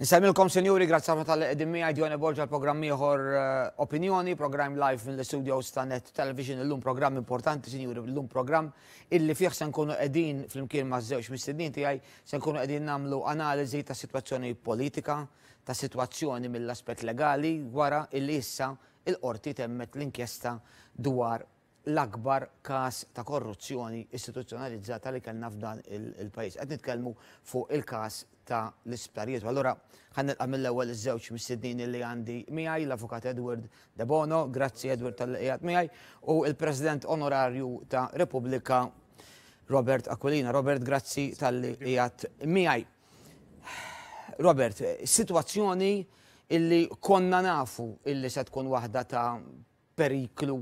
Nisemilkom, senjuri, grazzi għafna tal-edimmi għajdjoni borġa l-programmi ħor eh, opinjoni, program live mill-studios Stanet television, l-lum program importanti, senjuri, l-lum program illi fiħ se nkunu edin fl-imkien ma' zewx mistednin tijaj, se nkunu edin namlu analizi ta' situazzjoni politika, ta' situazzjoni mill-aspet legali, wara illi issa il-qorti temmet l-inkjesta dwar l-akbar kas ta' korruzzjoni istituzzjonalizzata li kellna f'dan il-pajis. Qed nitkellmu fuq il-kas ta' l-isptarijiet. Allora, ħan mill ewwel iż-żewġ mis-sidnin li għandi miegħi l-Avukat Edward De Bono, grazzi Edward tal-qijat miegħi, u il-President Onorarju ta' Repubblika Robert Aquilina. Robert, grazzi tal-qijat miegħi. Robert, situazzjoni illi konna nafu illi se tkun waħda ta' periklu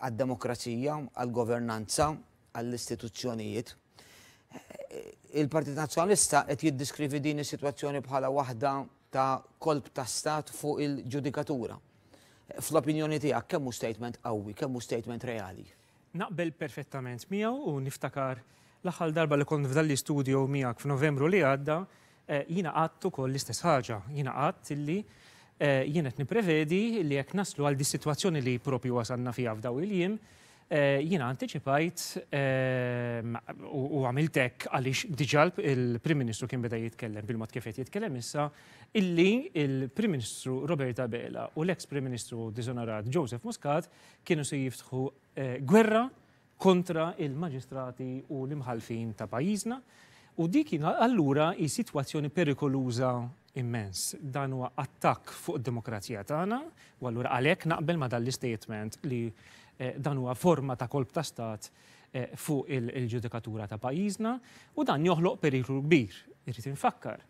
għad-demokrazija, għal-governanza, għall-istituzzjonijiet. Il-Partit Nazjonalista qed jiddiskrivi din is-sitwazzjoni bħala waħda ta' kolb ta' stat fuq il-ġudikatura. Fl-opinjoni tiegħek kemm hu statement qawwi, kemm hu statement reali? Naqbel perfettament miegħu u niftakar l-aħħar darba li kont f'dan l-istudio miegħek f'Novembru li għadda, eh, jina qatt ukoll l-istess ħaġa, jina qatt illi Eh, jienet niprevedi li jekk naslu għal di situazzjoni li propju wasanna fija f'daw il jim eh, jiena anticipajt eh, u għamiltek għalix diġalb il-Prim Ministru kien beda jitkellem bil-mod kif qed jitkellem issa illi il-Prim Ministru Roberta Bela u l-ex Prim Ministru Dizonarat Joseph Muscat kienu se jiftħu gwerra kontra il-maġistrati u l-imħalfin ta' pajjiżna U dik allura i sitwazzjoni perikoluża immens. Dan huwa attakk fuq id-demokrazija tagħna, u allura għalhekk naqbel ma dan l li eh, dan huwa forma ta' kolb ta' stat eh, fuq il-ġudikatura ta' pajjiżna u dan joħloq periklu kbir. Irrid infakkar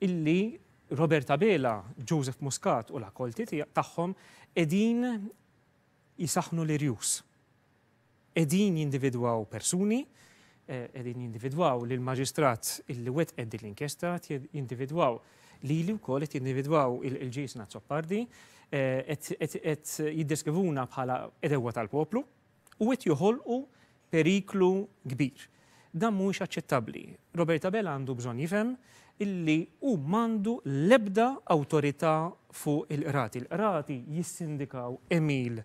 illi Roberta Bela, Joseph Muscat u l akolti tagħhom edin jisaħnu l-irjus. Edin jindividwaw persuni, Eh, edin jindividwaw li l-maġistrat illi wet eddi l-inkjesta jindividwaw li li wkoll qed jindividwaw il-ġis t-soppardi, qed eh, jiddeskivuna bħala edewa tal-poplu u qed joħolqu periklu kbir. Dan mhuwiex aċċettabbli. Roberta Bell għandu bżonn jifhem illi u mandu lebda awtorità fuq il-qrati. Il-qrati jissindikaw Emil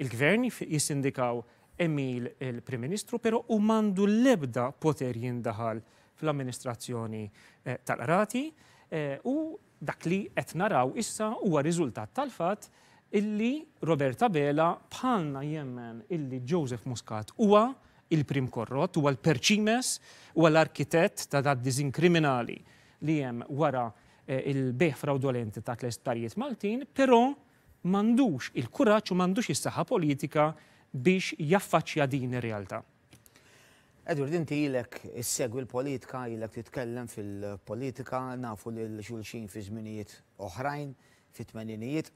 il-gvern, jissindikaw Emil il-Prim Ministru, pero u mandu lebda poter jindahal fl-amministrazzjoni eh, tal-rati eh, u dak li qed naraw issa huwa riżultat tal-fatt illi Roberta Bela bħalna jemmen illi Joseph Muscat huwa il-prim korrot, huwa l-perċimes, huwa l-arkitett ta' dad dizin kriminali li jem wara eh, il-beħ fraudolenti ta' tlestarijiet Maltin, pero mandux il-kuraċ u mandux is-saħħa politika biex jaffaċċja din ir-realtà. Edward, inti ilek segwi l-politika, jilek titkellem fil-politika, nafu l-xulxin fi żminijiet oħrajn, fi tmeninijiet.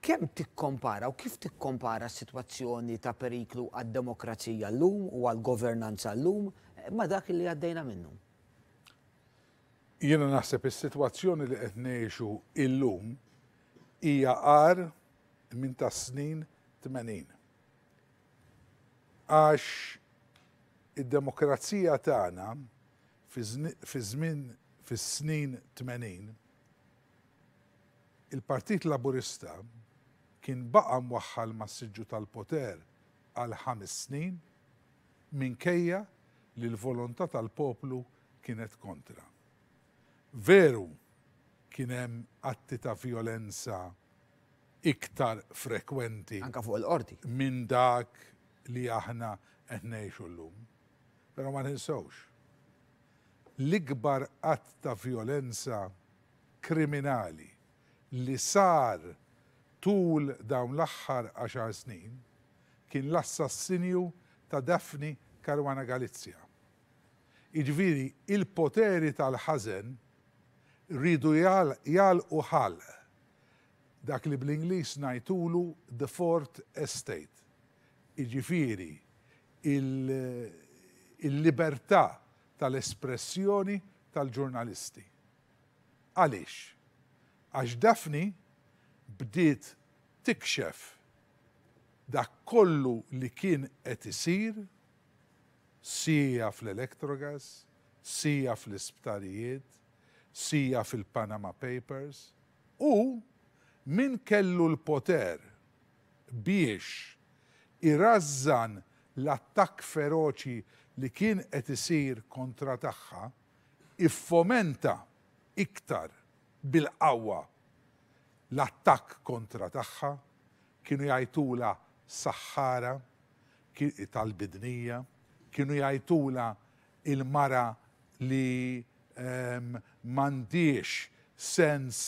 Kem tikkompara u kif tikkompara s-situazzjoni ta' periklu għad-demokrazija l-lum u għal-governanza l-lum ma dak li għaddejna minnu? Jena naħseb is-situazzjoni li qed ngħixu lum hija għar minn ta' snin 80 għax id-demokrazija tagħna fi żmien fis-snin 80 il-Partit Laburista kien baqa mwaħħal mas-siġġu tal-poter għal ħames snin minkejja li l-volontà tal-poplu kienet kontra. Veru kien hemm atti ta' violenza iktar frekwenti. Anka fuq il-qorti. Minn dak li aħna qed ngħixu llum. Però ma ninsawx. L-ikbar qatt ta' violenza kriminali li sar tul dawn l-aħħar 10 snin kien l-assassinju ta' Daphne Karwana Galizja. Iġviri, il-poteri tal-ħazen ridu jal u ħal dak li bl-Inglis najtulu The Fort Estate Iġifiri, il-libertà il tal-espressjoni tal-ġurnalisti. Għaliex? Għax Dafni bdiet tikxef dak kollu li kien qed isir sija fl elektrogas sija fl-isptarijiet, sija fil-Panama Papers u min kellu l-poter biex irrazzan l-attakk feroċi li kien qed isir kontra tagħha, iffomenta iktar bil-qawwa l-attakk kontra tagħha, kienu jajtula saħħara tal-bidnija, kienu jgħidula il-mara li mandiex ehm, sens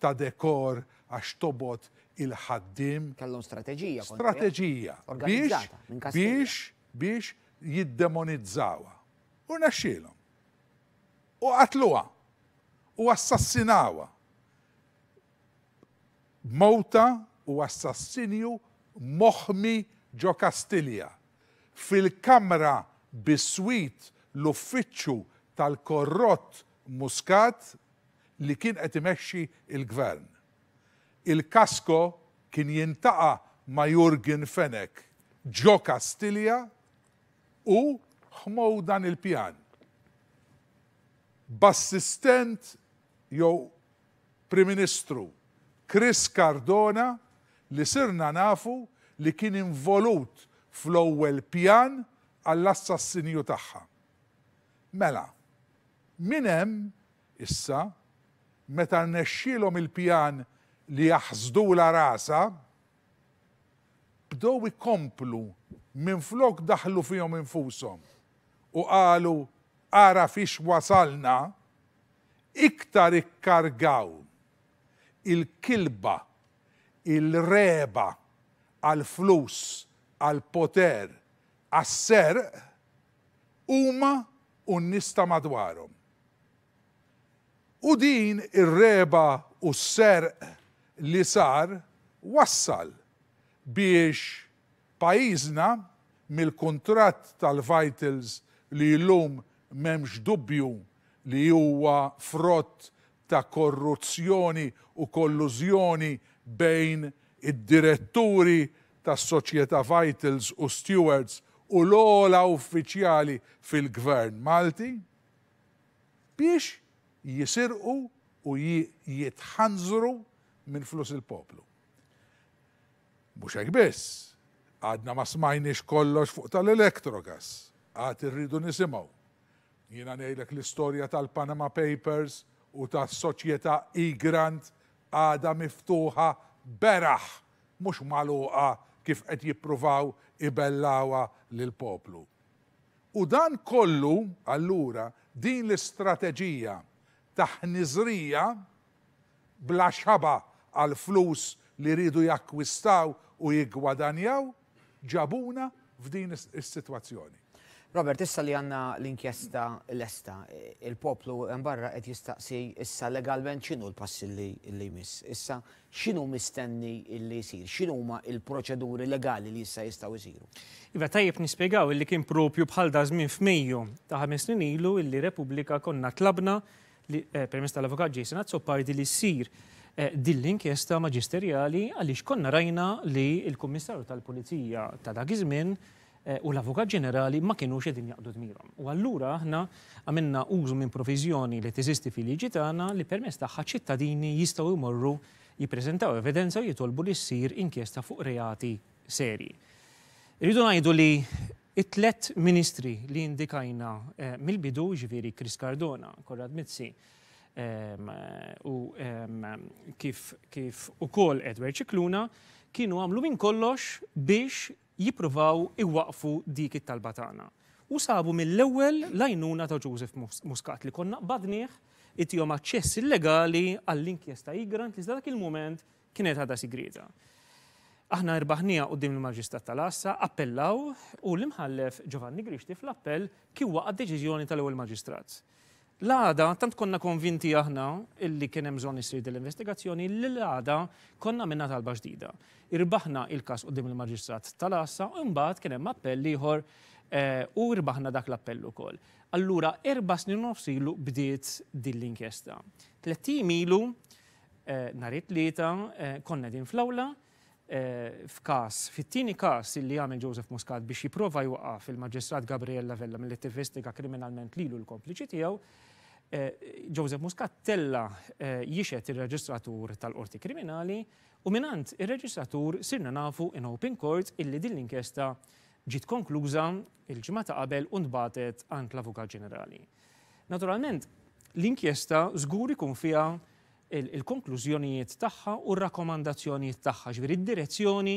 ta' dekor għax tobot il-ħaddim. Kellhom strateġija. Strateġija. Biex, biex, biex jiddemonizzawa. U naxxilhom. U qatluha. U assassinawa. Mowta u assassinju moħmi ġo Kastilja. Fil-kamra biswit l-uffiċċju tal-korrott Muscat li kien qed imexxi il-gvern il-kasko kien jintaqa ma' Jurgen Fenek ġo Kastilja u ħmow dan il-pjan. Bassistent jew Prim-Ministru Chris Cardona li sirna nafu li kien involut fl-ewwel pjan għall-assassinju tagħha. Mela, min hemm issa meta nexxielhom il-pjan li la rasa bdow ikomplu minn flok daħlu fihom infushom u qalu ara fiex wasalna iktar ikkargaw il-kilba, il-reba għal-flus, għal-poter, għas-ser huma u nista madwarhom. U din ir-reba u s-serq li sar wassal biex pajizna mill-kontrat tal-vitals li l-lum memx dubju li huwa frott ta' korruzzjoni u kollużjoni bejn id-diretturi tas soċjetà Vitals u Stewards u l-ola uffiċjali fil-gvern Malti biex jisirqu u jitħanżru minn flus il-poplu. Mux hekk biss, għadna ma smajniex kollox fuq tal-elektrogas, għad irridu nisimaw. Jina nejlek l-istorja tal-Panama Papers u tas-soċjetà e-grant għada miftuħa beraħ, mux maluqa kif qed jippruvaw ibellawa lil poplu. U dan kollu, allura, din l-istrateġija taħnizrija bla xaba għal flus li rridu jakkwistaw u jigwadanjaw ġabuna f'din is-sitwazzjoni. Robert, issa li għanna l-inkjesta l-esta, il-poplu għanbarra qed jistaqsi issa legalment xinu l-passi li jmiss, issa xinu mistenni li jisir, xinu ma il-proċeduri legali li jissa jistaw jisiru. Iva tajjeb nispiegaw li kien propju bħal da żmien f'Mejju ta' ħames snin ilu li Repubblika konna tlabna eh, permess tal-Avukat Jason Azzopardi li jisir. Eh, din l-inkjesta maġisterjali għaliex konna rajna li il-Kummissarju tal-Pulizija ta' dak żmien eh, u l-Avukat Ġenerali ma kienux qegħdin jaqdu dmirom. U allura aħna għamenna użu minn provizjoni li teżisti fil-liġi tagħna li permezz tagħha ċittadini jistgħu jmorru jippreżentaw evidenza u jitolbu li ssir inkjesta fuq reati serji. Rridu ngħidu li it-tlet ministri li indikajna eh, mill-bidu ġviri Kris Cardona, Korrad Mitzi, u kif, kif u kol Edward Cicluna kienu għamlu minn kollox biex jipruvaw iwaqfu dik it-talba tagħna. U sabu mill-ewwel lajnuna ta' Joseph Muscat li konna badnieh it aċċess illegali għall-inkjesta Igrant li dak il-moment kienet ħada sigrita. Aħna irbaħnija dim il-Maġistrat tal-Assa, appellaw u l-imħallef Giovanni Grishti fl-appell għad deċiżjoni tal-ewwel Maġistrat. L-għada, tant konna konvinti aħna illi kien hemm bżonn isir l-investigazzjoni, li l-għada konna minna talba ġdida. Irbaħna il-kas qudiem il-Maġistrat tal-Assa, u mbagħad kien hemm appell ieħor eh, u irbaħna dak l-appell ukoll. Allura, erba' snin nofs ilu bdiet din l-inkjesta. Tlettim ilu eh, nhar it-tlieta eh, konna din flawla, f'kas, fit-tieni kas illi għamil Joseph Muscat biex jiprofa jwaqaf il-Maġistrat Gabriella Vella mill-li t-investiga kriminalment lilu l-kompliċi tiegħu, Eh, Joseph Muscat tella eh, jixet il-reġistratur tal-qorti kriminali u minant il-reġistratur sirna nafu in open court illi din l-inkjesta ġit konkluża il-ġimata qabel undbatet għand l-Avukat Ġenerali. Naturalment, l-inkjesta zguri kun fiha il-konklużjonijiet tagħha u r-rakkomandazzjonijiet tagħha, ġviri id direzzjoni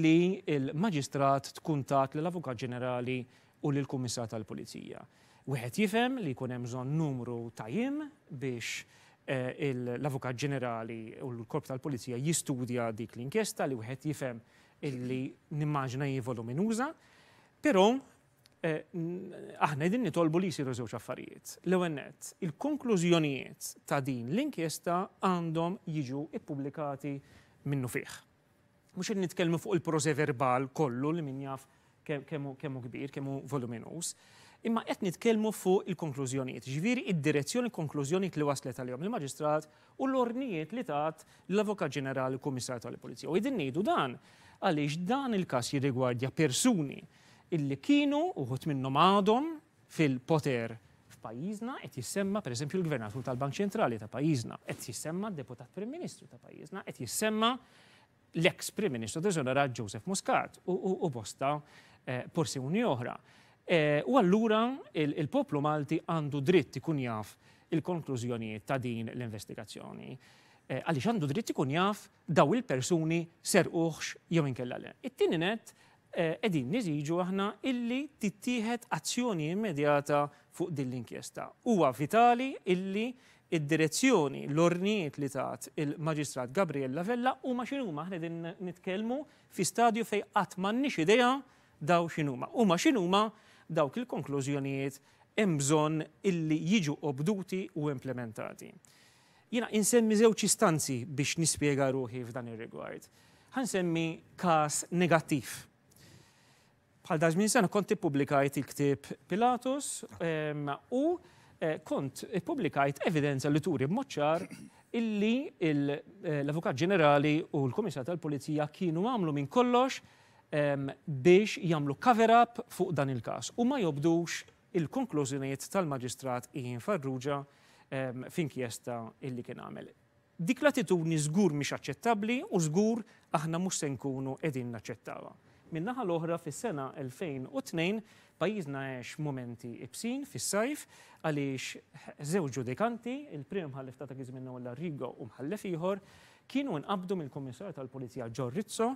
li l-maġistrat tkuntat l lill-Avukat Ġenerali u lill-Kummissar tal-Pulizija. Wieħed jifhem li jkun hemm bżonn numru tajim biex eh, l-Avukat Ġenerali u l-Korp tal pulizija jistudja dik l-inkjesta li wieħed jifhem illi nimmaġna jivolu minuża, però però eh, aħna din nitolbu li jisiru żewġ affarijiet. L-ewwel nett, il-konklużjonijiet ta' din l-inkjesta għandhom jiġu ippubblikati minnu fih. Mhux qed nitkellmu fuq il-proze verbal kollu li min jaf kemmu kbir, kemmu voluminus imma qed nitkellmu fuq il-konklużjonijiet, ġifieri id-direzzjoni konklużjonijiet li waslet għalihom il-maġistrat u l-ornijiet li tat l-Avokat Ġenerali Kummissar tal-Pulizija. U jidin ngħidu dan għaliex dan il-każ jirrigwardja persuni illi kienu uħut minnhom għadhom fil-poter f'pajjiżna qed jissemma pereżempju l-Gvernatur tal-Bank Ċentrali ta' pajjiżna, qed jissemma deputat Prim Ministru ta' pajjiżna, qed jissemma l-ex Prim Ministru teżonara Joseph Muscat u, u, u bosta eh, uni oħra. Eh, u allura il-poplu Malti għandu dritt ikun jaf il-konklużjonijiet ta' din l-investigazzjoni. Eh, għaliex għandu dritt ikun jaf daw il-persuni ser uħx jew inkella le. It-tieni net eh, edin niziġu aħna illi tittieħed azzjoni immedjata fuq din l-inkjesta. Huwa vitali illi id-direzzjoni, l-ornijiet li tat il-Maġistrat Gabriella Vella u ma xinuma aħna din nitkelmu fi stadju fej qatt m'għandniex idea daw xinuma. U ma xinuma dawk il-konklużjonijiet hemm bżonn illi jiġu obduti u implementati. Jina insemmi żewġ istanzi biex nispjega ruħi f'dan ir-rigward. Ħansemmi każ negattiv. Bħal daż sena eh, kont ippubblikajt il ktib Pilatus um, u kont ippubblikajt evidenza li turi b'moċċar illi eh, l-Avukat Ġenerali u l-Komissar tal-Polizija kienu għamlu minn kollox biex jamlu cover-up fuq dan il-kas u ma jobdux il-konklużjonijiet tal-Maġistrat Iħin Farrugia f'inkjesta illi kien għamel. Dik l-attitudni żgur mhix aċċettabbli u żgur aħna mhux se nkunu qegħdin naċċettawha. Minnaħa l-oħra fis-sena 2002 pajjiżna għex momenti ibsin fis-sajf għaliex żewġ ġudikanti, il-prim ħallef ta' gizminna u l-Rigo u mħallef ieħor, kienu nqabdu mill-Kummissar tal-Pulizija Ġorrizzo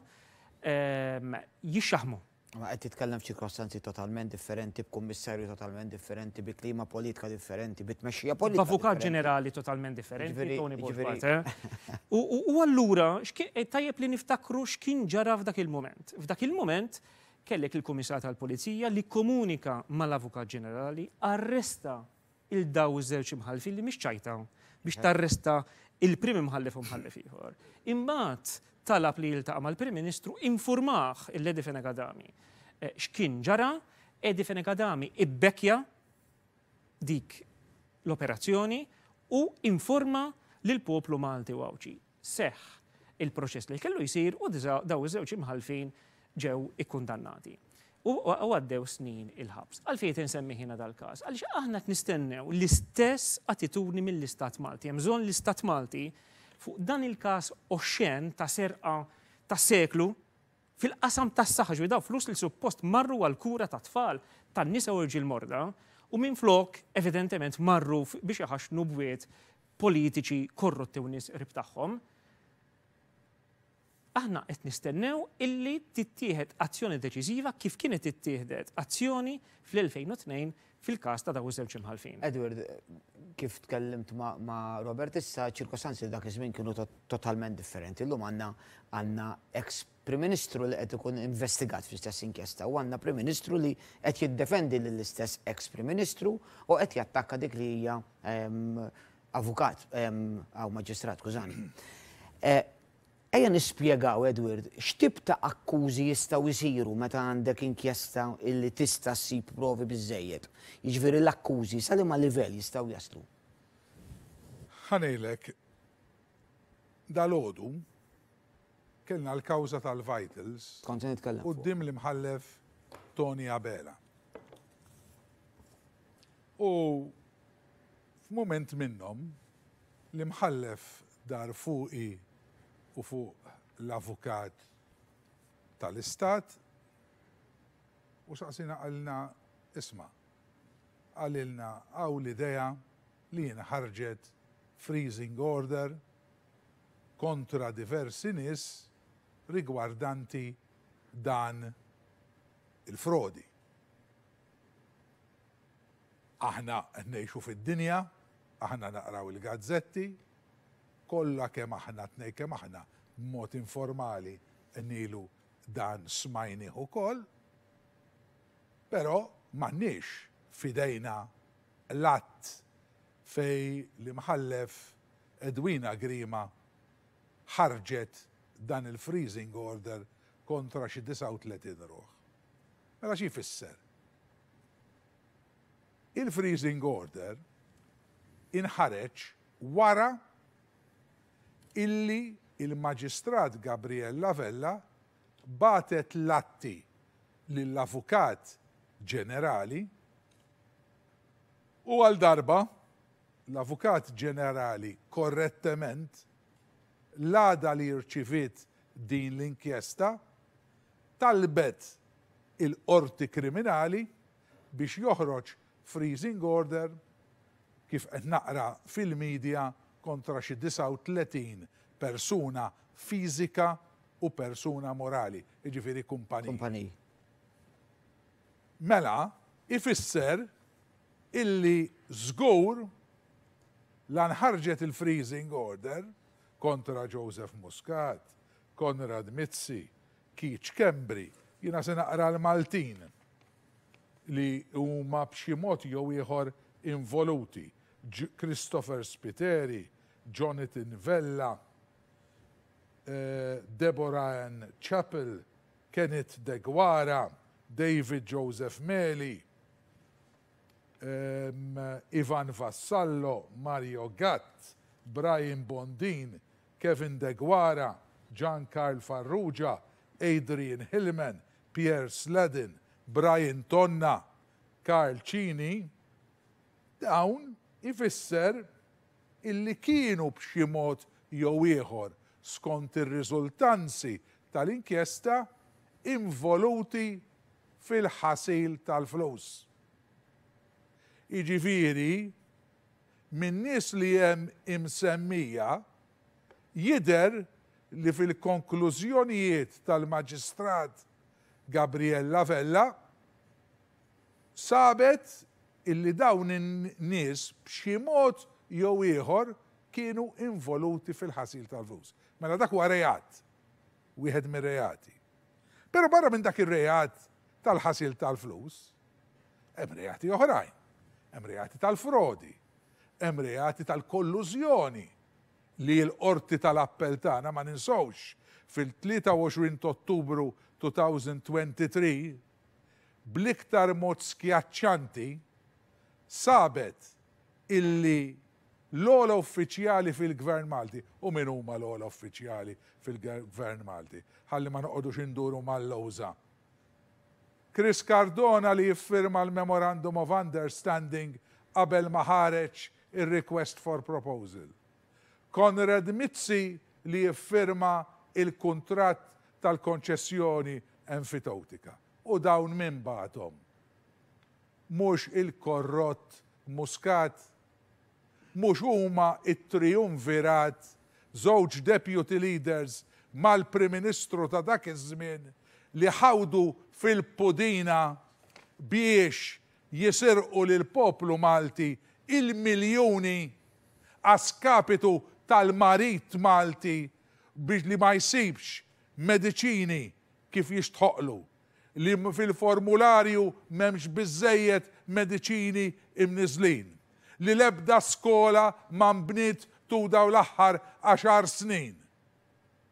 Ehm, jixxaħmu. Ma qed titkellem f'ċirkostanzi totalment differenti, b'kummissarju totalment differenti, bi klima politika differenti, bi tmexxija politika. B'avukat ġenerali totalment differenti, Tony eh? U allura, eh, tajjeb li niftakru x'kien ġara f'dak il-moment. F'dak il-moment kellek il-Kummissar tal-Polizija li komunika mal-Avukat Ġenerali arresta il-daw żewġ mħalfi li mhix ċajta biex eh. tarresta il-prim imħallef u mħallef ieħor. Imbagħad talab li jiltaqa' mal-Prim Ministru informaħ il-Edi Fenekadami. Eh, x'kien ġara, Edi Fenekadami ibbekja dik l-operazzjoni u informa lil poplu Malti u Awċi. Seħ il-proċess li kellu jisir u daw iż-żewġ imħalfin ġew ikkundannati. U għaddew snin il-ħabs. Għalfejn insemmi ħina dal-każ. Għaliex aħna nistennew l-istess attitudni mill-Istat Malti. Hemm l-Istat Malti fuq dan il-kas oxen ta' serqa ta' seklu fil-qasam ta' saħġu daw flus li suppost marru għal-kura ta' tfal ta' nisa u ġil morda u minn flok evidentement marru biex jaħaxnu nubwiet politiċi korrotti u nis rib tagħhom aħna qed nistennew illi tittieħed azzjoni deċiżiva kif kienet tittieħed azzjoni fl-2002 fil-kas ta' daw żewġ imħalfin. Edward, kif tkellimt ma' Robert issa ċirkostanzi dak iż-żmien kienu totalment differenti. Illum għandna għandna ex Prim Ministru li qed ikun investigat fl-istess inkjesta u għandna Prim Ministru li qed jiddefendi lill-istess ex Prim Ministru u qed jattakka dik li hija avukat għaw maġistrat, kużani. Eh, Ejja nispjegaw, Edward, x'tib ta' akkużi jistgħu jsiru meta għandek inkjesta li tista' ssib provi biżejjed. Jiġifieri l-akkużi sali ma' livell jistgħu jaslu. Ħanejlek, dal-għodu kellna l-kawża tal-vitals. u nitkellem. li mħallef Tony Abela. U f'mument minnhom li mħallef dar fuqi u fuq l-avukat tal-istat u saqsina għalna isma għalilna għaw l-ideja li jena ħarġet freezing order kontra diversi nis rigwardanti dan il-frodi. Aħna nejxu fid-dinja, aħna naqraw il-gazzetti, Kolla kemm aħna tnej kemm aħna mod informali nilu dan smajni ukoll, però m'għandniex fidejna l-att fej li mħallef Edwina Grima ħarġet dan il-freezing order kontra xi 39 ruħ. Mela xi fisser? Il-freezing order inħareġ wara illi il-Maġistrat Gabriel Lavella batet latti lill-Avukat Ġenerali u għal darba l-Avukat Ġenerali korrettament l-għada li jirċivit din l-inkjesta talbet il-qorti kriminali biex joħroġ freezing order kif qed naqra fil-medja kontra xi 39 persuna fizika u persuna morali, jiġifieri kumpaniji. Kumpani. Mela, ifisser illi żgur ħarġet il-freezing order kontra Joseph Muscat, Konrad Mizzi, Kiċ Kembri, jina se naqra l-Maltin li huma b'xi mod jew ieħor involuti. Christopher Spiteri, Jonathan Vella, uh, Deborah Ann Chappell, Kenneth Deguara, David Joseph Meli, um, Ivan Vassallo, Mario Gatt, Brian Bondin, Kevin Deguara, Guara, Gian Carl Farrugia, Adrian Hillman, Pierre Sledin, Brian Tonna, Carl Cini, dawn ifisser illi kienu b'xi mod jew ieħor skont ir-riżultanzi tal-inkjesta involuti fil-ħasil tal-flus. Iġifiri, minn nies li hemm imsemmija jider li fil-konklużjonijiet tal-Maġistrat Gabriella Vella sabet illi dawn in-nies b'xi mod jew ieħor kienu involuti fil-ħasil tal-flus. Mela dak huwa rejat, wieħed mir-rejati. Però barra minn dak ir-rejat tal-ħasil tal-flus, hemm rejati oħrajn, hemm rejati tal-frodi, hemm rejati tal-kollużjoni li l-qorti tal-appell tagħna ma ninsawx fil-23 Ottubru 2023 bliktar mod skjaċċanti sabet illi l-ola uffiċjali fil-Gvern Malti. U min huma l-ola uffiċjali fil-Gvern Malti. Ħalli ma noqogħdux induru mal-lowża. Chris Cardona li jiffirma l-Memorandum of Understanding qabel ma ħareġ il-Request for Proposal. Konrad Mizzi li jiffirma il-kontrat tal-konċessjoni enfiteutika. U dawn minn batom. Mux il korrot muskat mhux huma it-triumvirat żewġ deputy leaders mal-Prim Ministru ta' dak iż-żmien li ħawdu fil-pudina biex jisirqu lil poplu Malti il-miljoni għaskapitu tal-marit Malti biex li ma jsibx mediċini kif jistħoqlu. Li fil-formularju memx bizzejiet mediċini imnizlin li lebda skola ma mbnit tu daw l-aħħar 10 snin.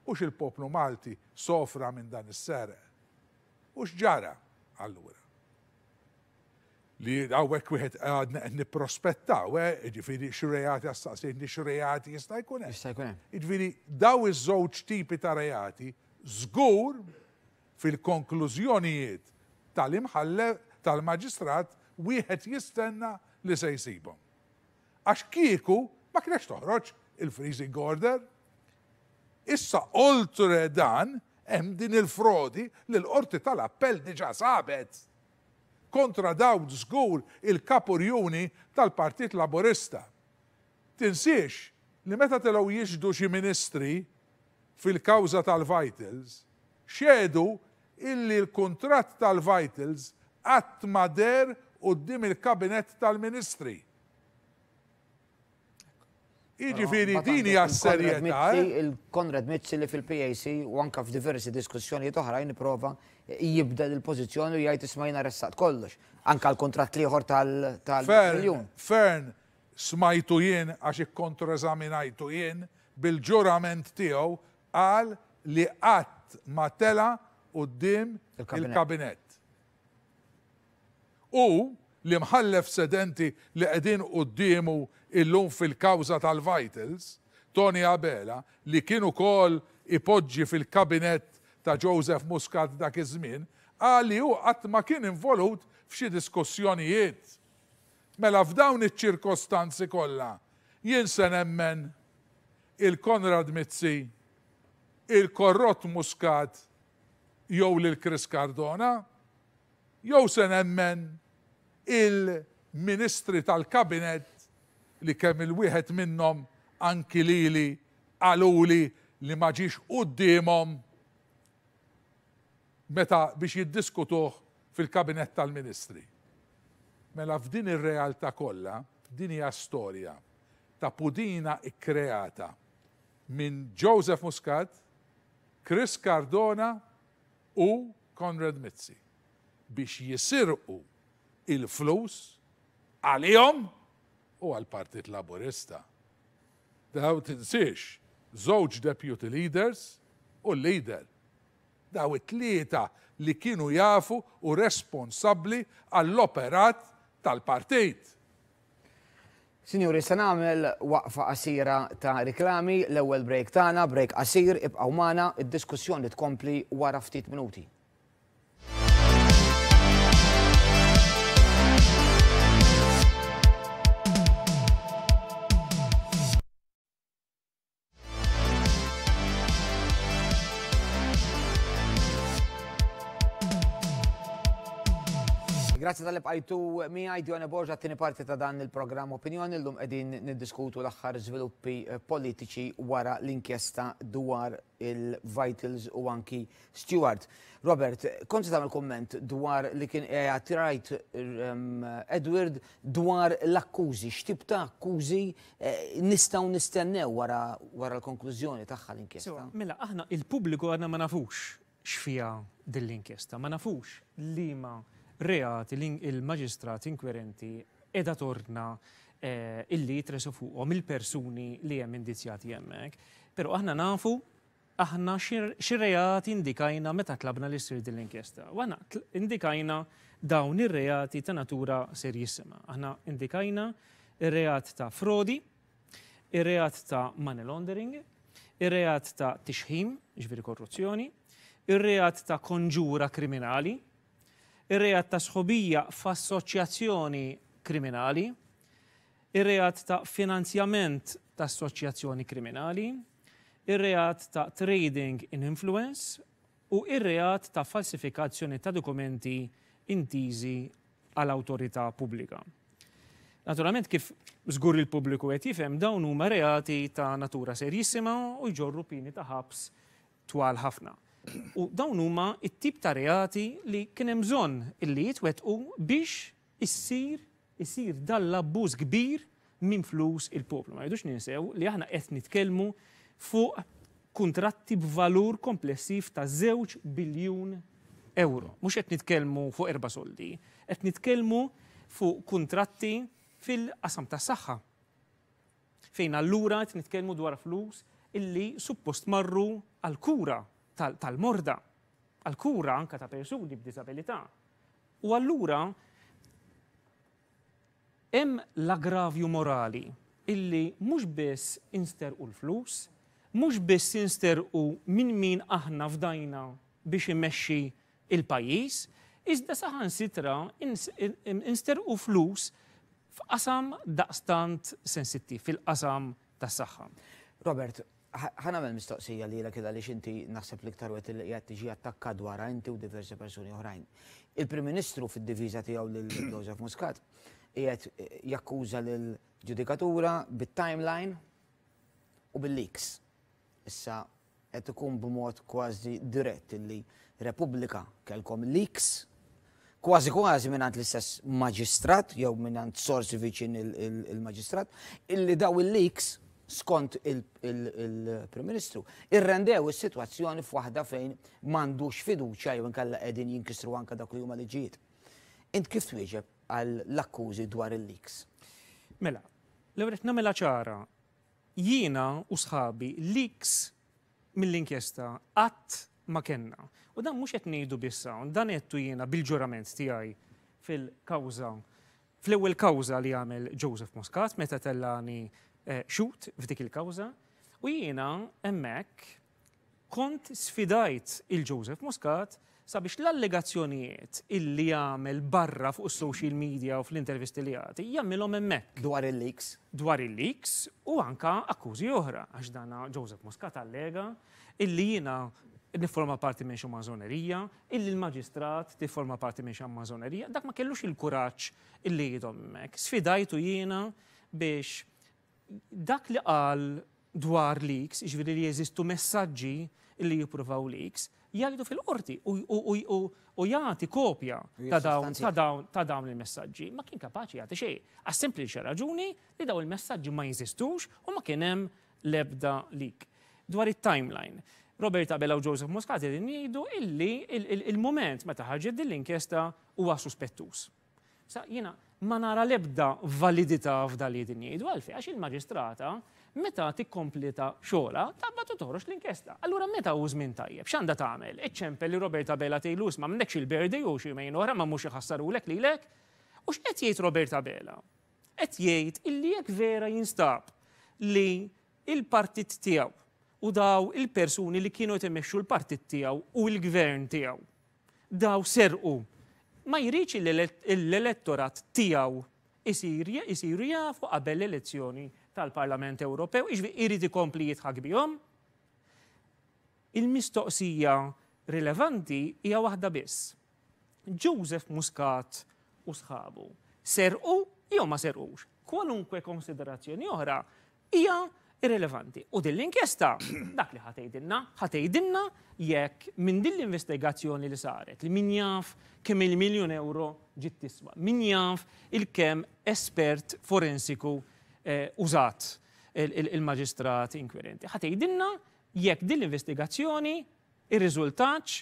Ux il-poplu Malti sofra minn dan is-sere. Ux ġara allura. Li għawek wieħed għadna niprospetta, eh? ġifiri xrejati għastaqsejni xurrejati jista' jkun hemm. Ġifiri daw iż-żewġ tipi ta' rejati żgur fil-konklużjonijiet tal imħalle tal-maġistrat wieħed jistenna li se jsibhom. Għax kieku ma kienx toħroġ il-freezing order. Issa oltre dan hemm din il-frodi li l-qorti tal-appell diġa sabet kontra dawd żgur il-kapurjuni tal-Partit Laburista. Tinsiex li meta telgħu jiġdu xi ministri fil-kawża tal-Vitals, xedu illi l kuntratt tal-Vitals qatt ma der qudiem il-kabinet tal-Ministri. Iġifiri dini għas-serjetà. Il-Konrad eh? Mitzi li fil-PAC u anka f'diversi diskussjoni oħrajn prova jibda l-pozizjoni u jgħid ismajna ressat kollox. Anka l-kontrat liħor tal-miljun. Fern, smajtu jien għax ikkontrażaminajtu jien bil-ġurament tiegħu għal li qatt ma tela d-dim il-kabinet. U li mħallef sedenti li qegħdin quddiemu illum fil-kawza tal-Vitals, Tony Abela, li kienu kol ipoġġi fil-kabinet ta' Joseph Muscat dak iż-żmien, għalli u qatt ma kien involut f'xi diskussjonijiet. Mela f'dawn iċ-ċirkostanzi kollha jien se nemmen il-Konrad Mizzi, il korrot Muscat jew lil Chris Cardona, jew se nemmen il-Ministri tal-Kabinet li kemm il-wieħed minnhom anki lili għaluli li ma ġiex qudiemhom meta biex jiddiskutuh fil-kabinet tal-ministri. Mela f'din ir-realtà kollha, din hija storja ta' pudina ikkreata minn Joseph Muscat, Chris Cardona u Konrad Mizzi biex jisirqu il-flus għalihom u għal-Partit Laburista. Daw t-insiex, żewġ deputy leaders u leader. Daw it-tlieta li kienu jafu u responsabli għall-operat tal-partit. Signori, se nagħmel waqfa qasira ta' riklami, l-ewwel break tagħna, break qasir, ibqaw magħna, id-diskussjoni tkompli wara ftit minuti. Grazzi tal-bqajtu miħaj Djona Borġa t-tini parti ta' dan il-program Opinjoni l-lum edin niddiskutu l-axħar sviluppi eh, politiċi wara l-inkjesta dwar il-Vitals u anki Stewart. Robert, konti tamil komment dwar li kien rajt ehm, Edward dwar l-akkużi, xtib ta' akkużi eh, nistaw nistennew wara l-konklużjoni taħħa l-inkjesta. Mela, aħna il-pubbliku għadna ma nafux xfija dill-inkjesta, ma nafux li ma' reati il-maġistrat inkwerenti edha torna eh, illi jitresu fuqhom il-persuni li hemm indizjati hemmhekk. Però aħna nafu aħna reati indikajna meta tlabna l-istri l inkjesta U aħna indikajna dawn ir-reati ta' natura serjissima. Aħna indikajna ir-reat ta' frodi, ir-reat ta' money laundering, ir-reat ta' tixħim, ġviri korruzzjoni, ir-reat ta' konġura kriminali, ir-rejat ta' sħobija f'assoċjazzjoni kriminali, ir-rejat ta' finanzjament ta' assoċjazzjoni kriminali, ir-rejat ta' trading in influence u ir-rejat ta' falsifikazzjoni ta' dokumenti intiżi għal autorità pubblika. Naturalment kif żgur il-pubbliku qed jifhem dawn huma reati ta' natura serjissima u jġorru pini ta' ħabs twal ħafna. U dawn huma it-tip ta' reati li kien hemm bżonn illi jitwetqu biex issir isir dal-abbuż kbir minn flus il-poplu. Ma jidux ninsew li aħna qed nitkellmu fuq kontratti b'valur komplessiv ta' 2 biljun euro. Mhux qed nitkellmu fuq erba' soldi, qed nitkellmu fuq kontratti fil-qasam ta' saħħa. Fejn allura qed nitkellmu dwar flus illi suppost marru għal kura tal-morda, għal-kura anka ta' persuni b'disabilità. U allura hemm l-agravju morali illi mhux biss inster u l-flus, mhux biss inster u minn min aħna f'dajna biex imexxi il-pajjiż, iżda saħan sitra inster u flus f'qasam daqstant sensittiv, fil-qasam tas-saħħa. Robert, ħanamel mistoqsija li l-ek għalix inti naħseb liktar wet li jgħat tiġi attakka dwar inti u diversi persuni oħrajn. Il-Prim Ministru fid-diviża tiegħu lil Joseph Muscat jgħat jakkuża lil ġudikatura bit-timeline u bil-leaks. Issa qed ikun b'mod kważi dirett li Repubblika kelkom leaks kważi kważi minnant l-istess maġistrat jew minnant sorsi viċin il-maġistrat illi daw il-leaks skont il-Prim eh, Ministru, irrendew is-sitwazzjoni f'waħda fejn m'għandux fiduċja jew inkella qegħdin jinkisru anke dak li huma liġijiet. Int kif twieġeb l akkużi dwar il-leaks? Mela, l-għabret namela ċara, jiena u sħabi leaks mill-inkjesta qatt ma kenna. U dan mux qed ngħidu bissa, dan qedtu jiena bil-ġurament tiegħi fil-kawża fl-ewwel kawża li għamel Joseph Muscat meta tellani Eh, xut f'dik il-kawza u jiena emmek kont sfidajt il-Joseph Muscat sabiex l-allegazzjonijiet illi jagħmel barra fuq social media u fl-intervisti li jagħti jagħmilhom hemmhekk. Dwar il-leaks. Dwar il-leaks u anka akkużi oħra għax dana Joseph Muscat allega illi jiena niforma parti minn xi mażonerija, illi l-maġistrat tifforma parti minn xi mażonerija, dak ma kellux il-kuraġġ illi jidhom hemmhekk. Sfidajtu jiena biex dak li qal dwar leaks, iġviri li jeżistu messaġġi li jipruvaw leaks, jgħidu fil-qorti u jgħati kopja ta' dawn il-messagġi. Ma kien kapaċi jgħati xej, għas-sempliċi raġuni li daw il-messagġi ma jeżistux u ma kienem lebda leak. Dwar il-timeline, Robert Abela u Joseph Muscati din jgħidu illi il-moment meta ħarġet din l-inkjesta huwa suspettus. Sa jina ma nara lebda validità f'dali din jgħidu għalfi, għax il-magistrata meta tikkomplita xogħla tabba toħroġ l-inkjesta. Allura meta hu żmien tajjeb, x'għandha tagħmel? Iċċempel li Roberta Bella tgħidlus ma m'nekx il-berdi u xi mejn oħra ma mhux iħassarulek lilek. U x'qed jgħid Roberta Bella? Qed jgħid illi jekk vera jinstab li il-partit tiegħu u daw il-persuni li kienu jtemmexxu l-partit tiegħu u l-gvern tiegħu daw serqu ma jriċ l-elettorat tijaw isir jafu qabel l-elezzjoni tal-Parlament Ewropew, iġvi irrid ikompli jitħak Il-mistoqsija rilevanti hija waħda biss. Joseph Muscat u sħabu serqu jew ma serqux. Kwalunkwe konsiderazzjoni oħra hija irrelevanti. U din l-inkjesta, dak li ħatejdinna, ħatejdinna jekk minn din l-investigazzjoni li saret, li min jaf kemm il-miljon euro ġit tiswa, min jaf il-kem espert forensiku eh, użat il-magistrat inkwerenti. Ħatejdinna jekk din l-investigazzjoni ir-riżultatx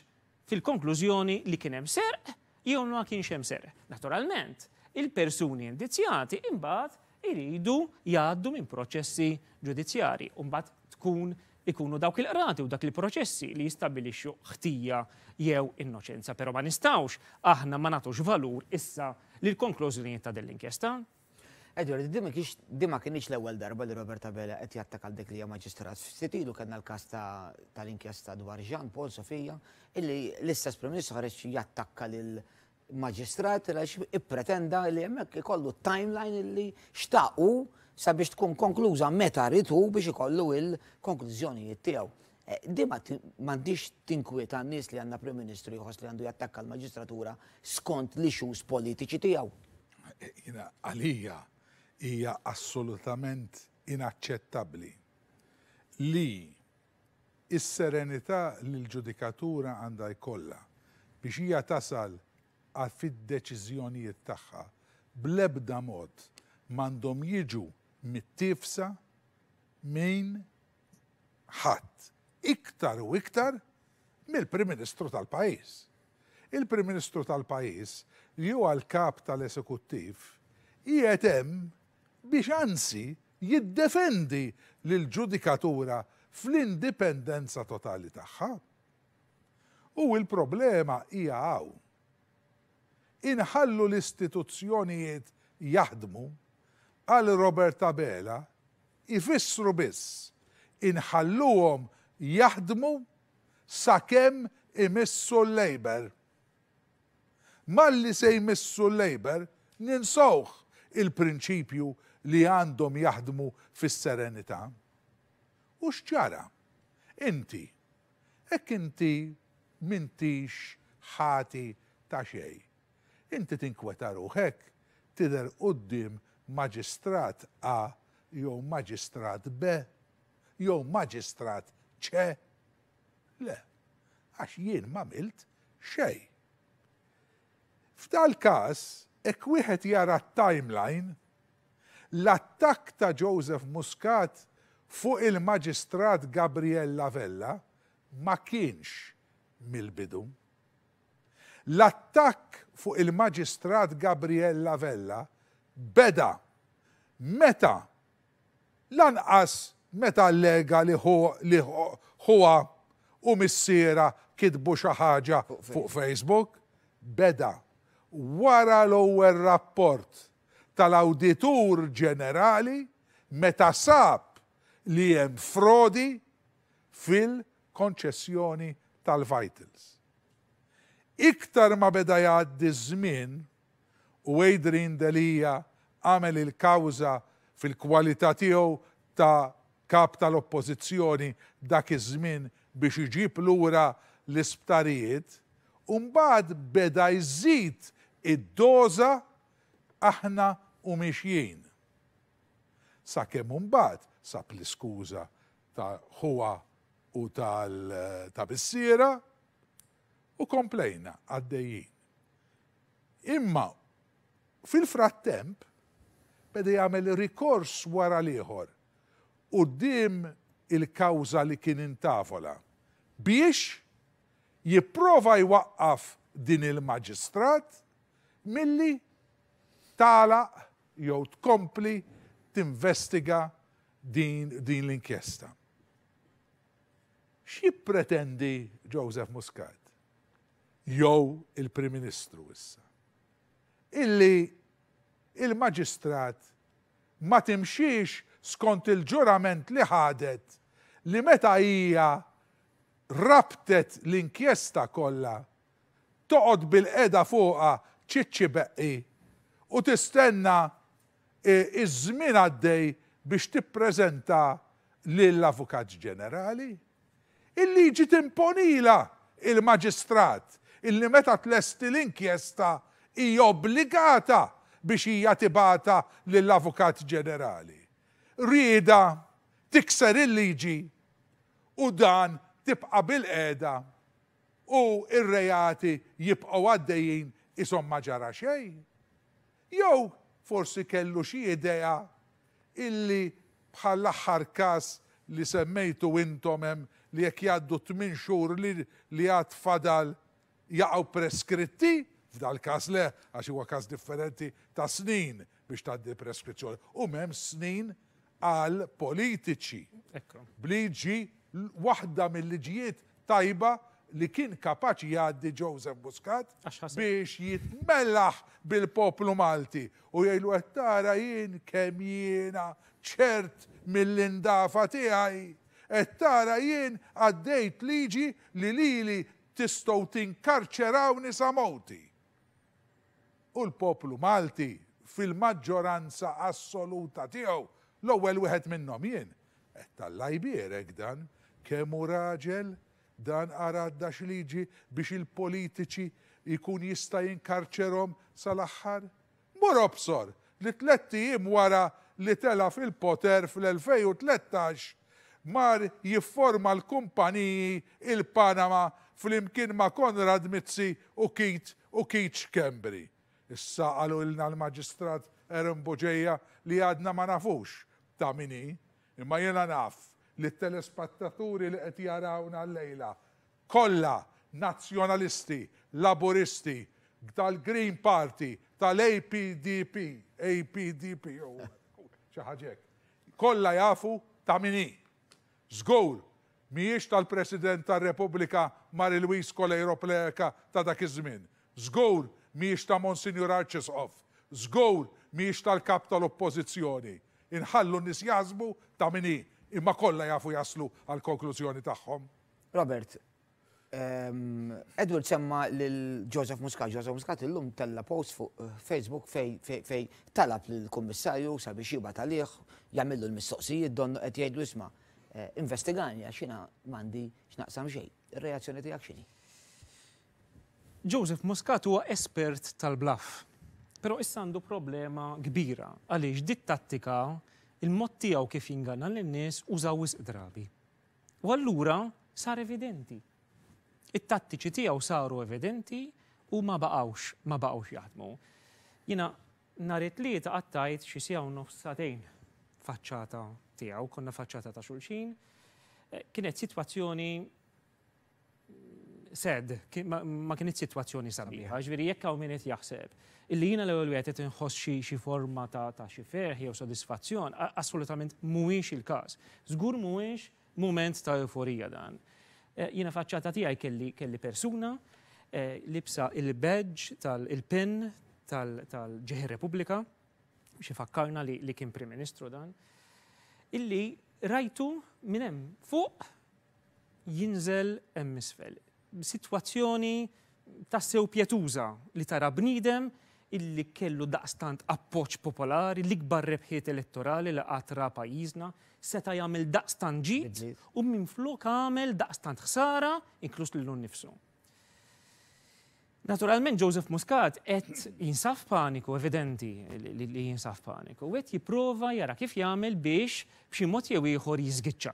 fil-konklużjoni li kien hemm serq jew ma kienx hemm serq. Naturalment, il-persuni indizjati imbagħad iridu jgħaddu minn proċessi ġudizzjari. Umbat tkun ikunu dawk il-qrati u dak il-proċessi li jistabilixxu ħtija jew innoċenza. Pero ma nistawx aħna ma nagħtux valur issa l konklużjonijiet ta' dell-inkjesta. Edward, dimma kiex dimma kienx l-ewwel darba li Roberta Bella qed jattak dik li hija maġistrat. F'sitilu kellna l-każ tal-inkjesta dwar Jean Paul Sofija illi l-istess Prim Ministru ħareġ jattakka lil maġistrat għax ippretenda li hemmhekk ikollu timeline li xtaqu sabiex tkun konkluża meta ritu biex ikollu il-konklużjonijiet tiegħu. Eh, Dima mandiġ tinkwieta n-nis li għanna Prim Ministru jħos li għandu jattakka l-magistratura skont li xus politiċi tijaw. Eh, jina, għalija, hija assolutament inaċċettabli li is-serenità li l-ġudikatura għandha jkollha biex hija tasal fid-deċiżjonijiet tagħha blebda mod mandom jiġu mit-tifsa minn ħadd iktar u iktar mill-Prim Ministru tal-pajjiż. Il-Prim Ministru tal-pajjiż li huwa l-kap tal esekuttiv qiegħed hemm biex ansi jiddefendi lil ġudikatura fl-indipendenza totali tagħha. U il-problema hija hawn inħallu l-istituzzjonijiet jaħdmu għal Robert Bela, ifissru biss inħalluhom jaħdmu sakemm imissu l lejber Malli se jmissu l lejber ninsawh il-prinċipju li għandhom jaħdmu fis-serenità. U xċara, inti, ek inti mintix ħati ta' xejn inti tinkweta ruħek tidher qudiem maġistrat A jew maġistrat B jew maġistrat C. Le, għax jien m'għamilt xejn. F'dal każ ek wieħed jara timeline l-attakk ta' Joseph Muscat fuq il-maġistrat Gabriel Lavella ma kienx mill-bidu L-attakk fuq il-Maġistrat Gabriel Lavella beda meta lanqas meta lega li huwa u missiera kitbu xi ħaġa fuq Facebook beda wara l-ewwel rapport tal-Awditur Ġenerali meta sab li hemm frodi fil-konċessjoni tal-vitals iktar ma beda jgħaddi żmien u Adrian Delija għamel il-kawża fil-kwalità tiegħu ta' kap tal-oppożizzjoni dak iż-żmien biex iġib lura l-isptarijiet, u mbagħad beda jżid id-doża aħna u mixjin. Sa kemm mbagħad sab l-iskuża ta' huwa u tal-tabissiera, ta u komplejna għaddejjin. Imma fil-frattemp beda jagħmel rikors wara liħor u dim il-kawza li kien intafola biex jipprova jwaqqaf din il-maġistrat milli tala jew tkompli tinvestiga din, din l-inkjesta. X'jippretendi Joseph Muscat? jew il-Prim Ministru issa. Illi il-Maġistrat ma timxiex skont il-ġurament li ħadet li meta hija rabtet l-inkjesta kollha toqgħod bil-qeda fuqha ċiċċi beqqi u tistenna e, iż-żmien għaddej biex tippreżenta lill-Avukat Ġenerali. Il-liġi timponila il-Maġistrat illi meta tlesti l-inkjesta i obbligata biex hija tibata lill-Avukat Ġenerali. Rieda tikser il-liġi u dan tibqa bil-qeda u ir-rejati jibqgħu għaddejjin isom ma ġara xejn. Jew forsi kellu xi idea illi bħal aħħar każ li semmejtu intom hemm li jekk jgħaddu 8 xhur li li għad fadal jaqgħu preskritti f'dal-każ le għax huwa każ differenti ta' snin biex tgħaddi preskrizzjoni. U m'hemm snin għal politiċi. Bliġi waħda mill-liġijiet tajba li kien kapaċi jgħaddi Joseph Muscat biex jitmellaħ bil-poplu Malti u jgħilu għattara jien kem jiena ċert mill-indafa tiegħi. Ettara jien għaddejt liġi li lili tistgħu tinkarċeraw nisa moti. U l-poplu Malti fil-maġġoranza assoluta tiegħu l-ewwel wieħed minnhom jien. Qed eh, tal-lajbierek dan kemm hu raġel dan għaradda xliġi biex il-politiċi jkun jista' jinkarċerhom sal-aħħar. Mur obsor li tlettijim wara li tela fil-poter fl-2013 mar jifforma l-kumpaniji il-Panama fl-imkien ma' Konrad Mizzi u Kit u Kit Kembri. Issa għalu ilna l-Maġistrat Erin Boġeja li għadna ma nafux ta' mini, imma jena naf li telespettaturi li qed jarawna l-lejla kollha nazzjonalisti, laburisti, tal-Green Party, tal-APDP, APDP, oh, xaħġek, kolla jafu ta' mini. Zgur, miex tal-President tal-Repubblika Mari Luis Kolejro Pleka ta' dak iż-żmien. Żgur miex ta' Monsignor Arċisqof. Żgur miex tal-kap tal-Oppożizzjoni. Inħallu nis jażbu ta' minni imma kollha jafu jaslu għal-konklużjoni tagħhom. Robert, um, Edward semma lil Joseph Muscat. Joseph Muscat illum tella post fuq eh, Facebook fej, fej, fej talab lill-Kummissarju sabiex jibgħat għalih jagħmillu l-mistoqsijiet donnu qed jgħidu isma' Eh, investigani għax xina mandi x'naqsam xejn. reazzjoni tiegħek x'inhi? Joseph Muscat huwa espert tal-bluff. Però issa għandu problema kbira għaliex dit tattika il-mod tiegħu kif jinganna lin-nies użaw drabi. U allura sar evidenti. It-tattiċi tiegħu saru evidenti u ma baqawx, ma baqawx jaħdmu. Jina narit li ta' għattajt xi sija u nofsatejn faċċata tijaw, konna faċċata ta' xulxin. Eh, kienet situazzjoni sed, ma kienet situazzjoni sabiħa, ġviri jekk u minnet jaħseb. Illi jina l-ewel għetet nħos xi forma ta' xie xi ferħi jew sodisfazzjon, assolutament mhuwiex il-każ. Żgur mhuwiex moment ta' euforija dan. Eh, jina faċċata tiegħi kelli kelli persuna eh, libsa il bedġ tal-pin tal-ġeħi Repubblika, xi fakkarna li kien Prim Ministru dan illi rajtu minn hemm fuq jinżel hemm isfel. Situazzjoni tassew pjetuża li tara bnidem illi kellu daqstant appoċ popolari, l-ikbar rebħiet elettorali li qatra pajizna, seta jagħmel daqstant ġit u minflok għamel daqstant ħsara, inklus l-lun nifsu. Naturalment Joseph Muscat qed jinsaf paniku evidenti li jinsaf paniku, u qed jipprova jara kif jagħmel biex b'xi mod jew ieħor jiżgiċċa.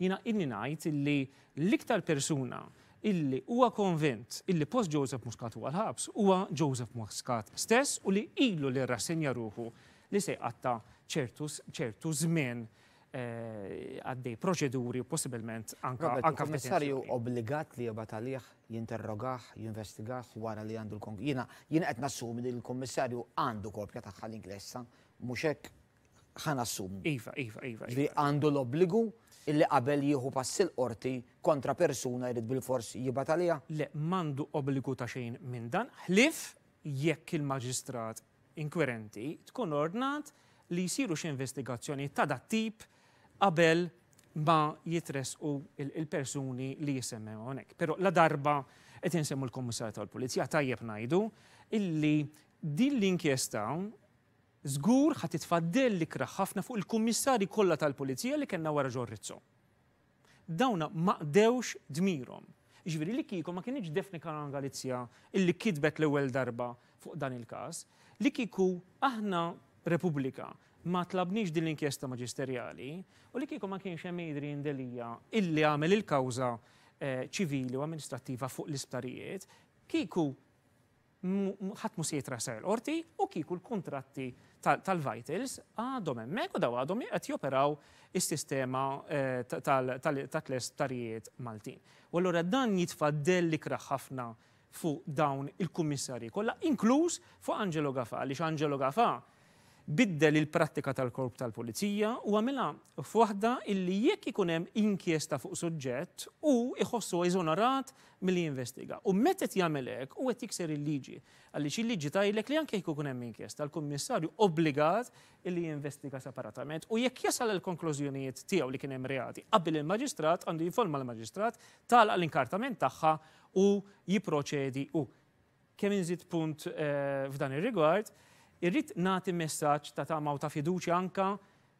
Jina inni ngħid li l-iktar persuna illi huwa konvint illi post Joseph Muscat huwa l-ħabs huwa Joseph Muscat stess u li ilu li rassenja ruħu li se ċertus ċertu żmien Eh, għaddej proċeduri u possibilment anka anka Komissarju obbligat li jibgħat għalih jinterrogah, jinvestigaħ wara li għandu l-kong. Jiena jien qed nassumi li l-Kommissarju għandu kopja ta' l-ingressa, mhux hekk ħan assum. Iva, iva, iva. Li iva. għandu l-obbligu illi qabel jieħu passil qorti kontra persuna jrid bil-fors jibgħat għalija? Le, mandu obbligu ta' xejn minn dan, ħlif jekk il-maġistrat inkwerenti tkun ordnat li jisiru xi investigazzjoni ta' dat tip qabel ma jitresqu il-persuni li jisemmew hawnhekk. Però la darba qed insemmu l-Kummissarju tal-Pulizija tajjeb ngħidu illi din l-inkjesta żgur ħat titfaddel li ħafna fuq il-kummissari kollha tal-Pulizija li kellna wara ġorrizzo. Dawna maqdewx dmirhom. Ġifieri li kieku ma kienieġ Defni kanan Galizja illi kitbet l-ewwel darba fuq dan il-każ, li kieku aħna Repubblika ma tlabniex din l-inkjesta maġisterjali u li kieku ma kienx hemm idri indelija illi għamel il-kawża eh, ċivili u amministrattiva fuq l-isptarijiet, kiku ħat mu rasar l-qorti u kiku l-kontratti tal-vitals għadhom hemmhekk u daw għadhom qed joperaw is-sistema eh, tal-isptarijiet Maltin. U allura dan jitfaddel li kraħ ħafna fuq dawn il-kummissarji kollha, inkluż fuq Angelo Gafa, għaliex Angelo Gafa biddel il-prattika tal-korp tal-pulizija u għamela f'waħda illi jekk ikun hemm inkjesta fuq suġġett u iħossu mill milli investiga. U meta jagħmel hekk u qed jikser il-liġi għaliex il-liġi tajlek li anke jkun hemm inkjesta l-kummissarju obbligat illi jinvestiga separatament u jekk jasal il-konklużjonijiet tiegħu li kien hemm reati qabel il-maġistrat għandu jinforma l-maġistrat tal l-inkartament tagħha u jipproċedi u kemm inżid punt eh, f'dan ir-rigward. Uh, irrit nati messaċ ta' ta' u ta' fiduċi anka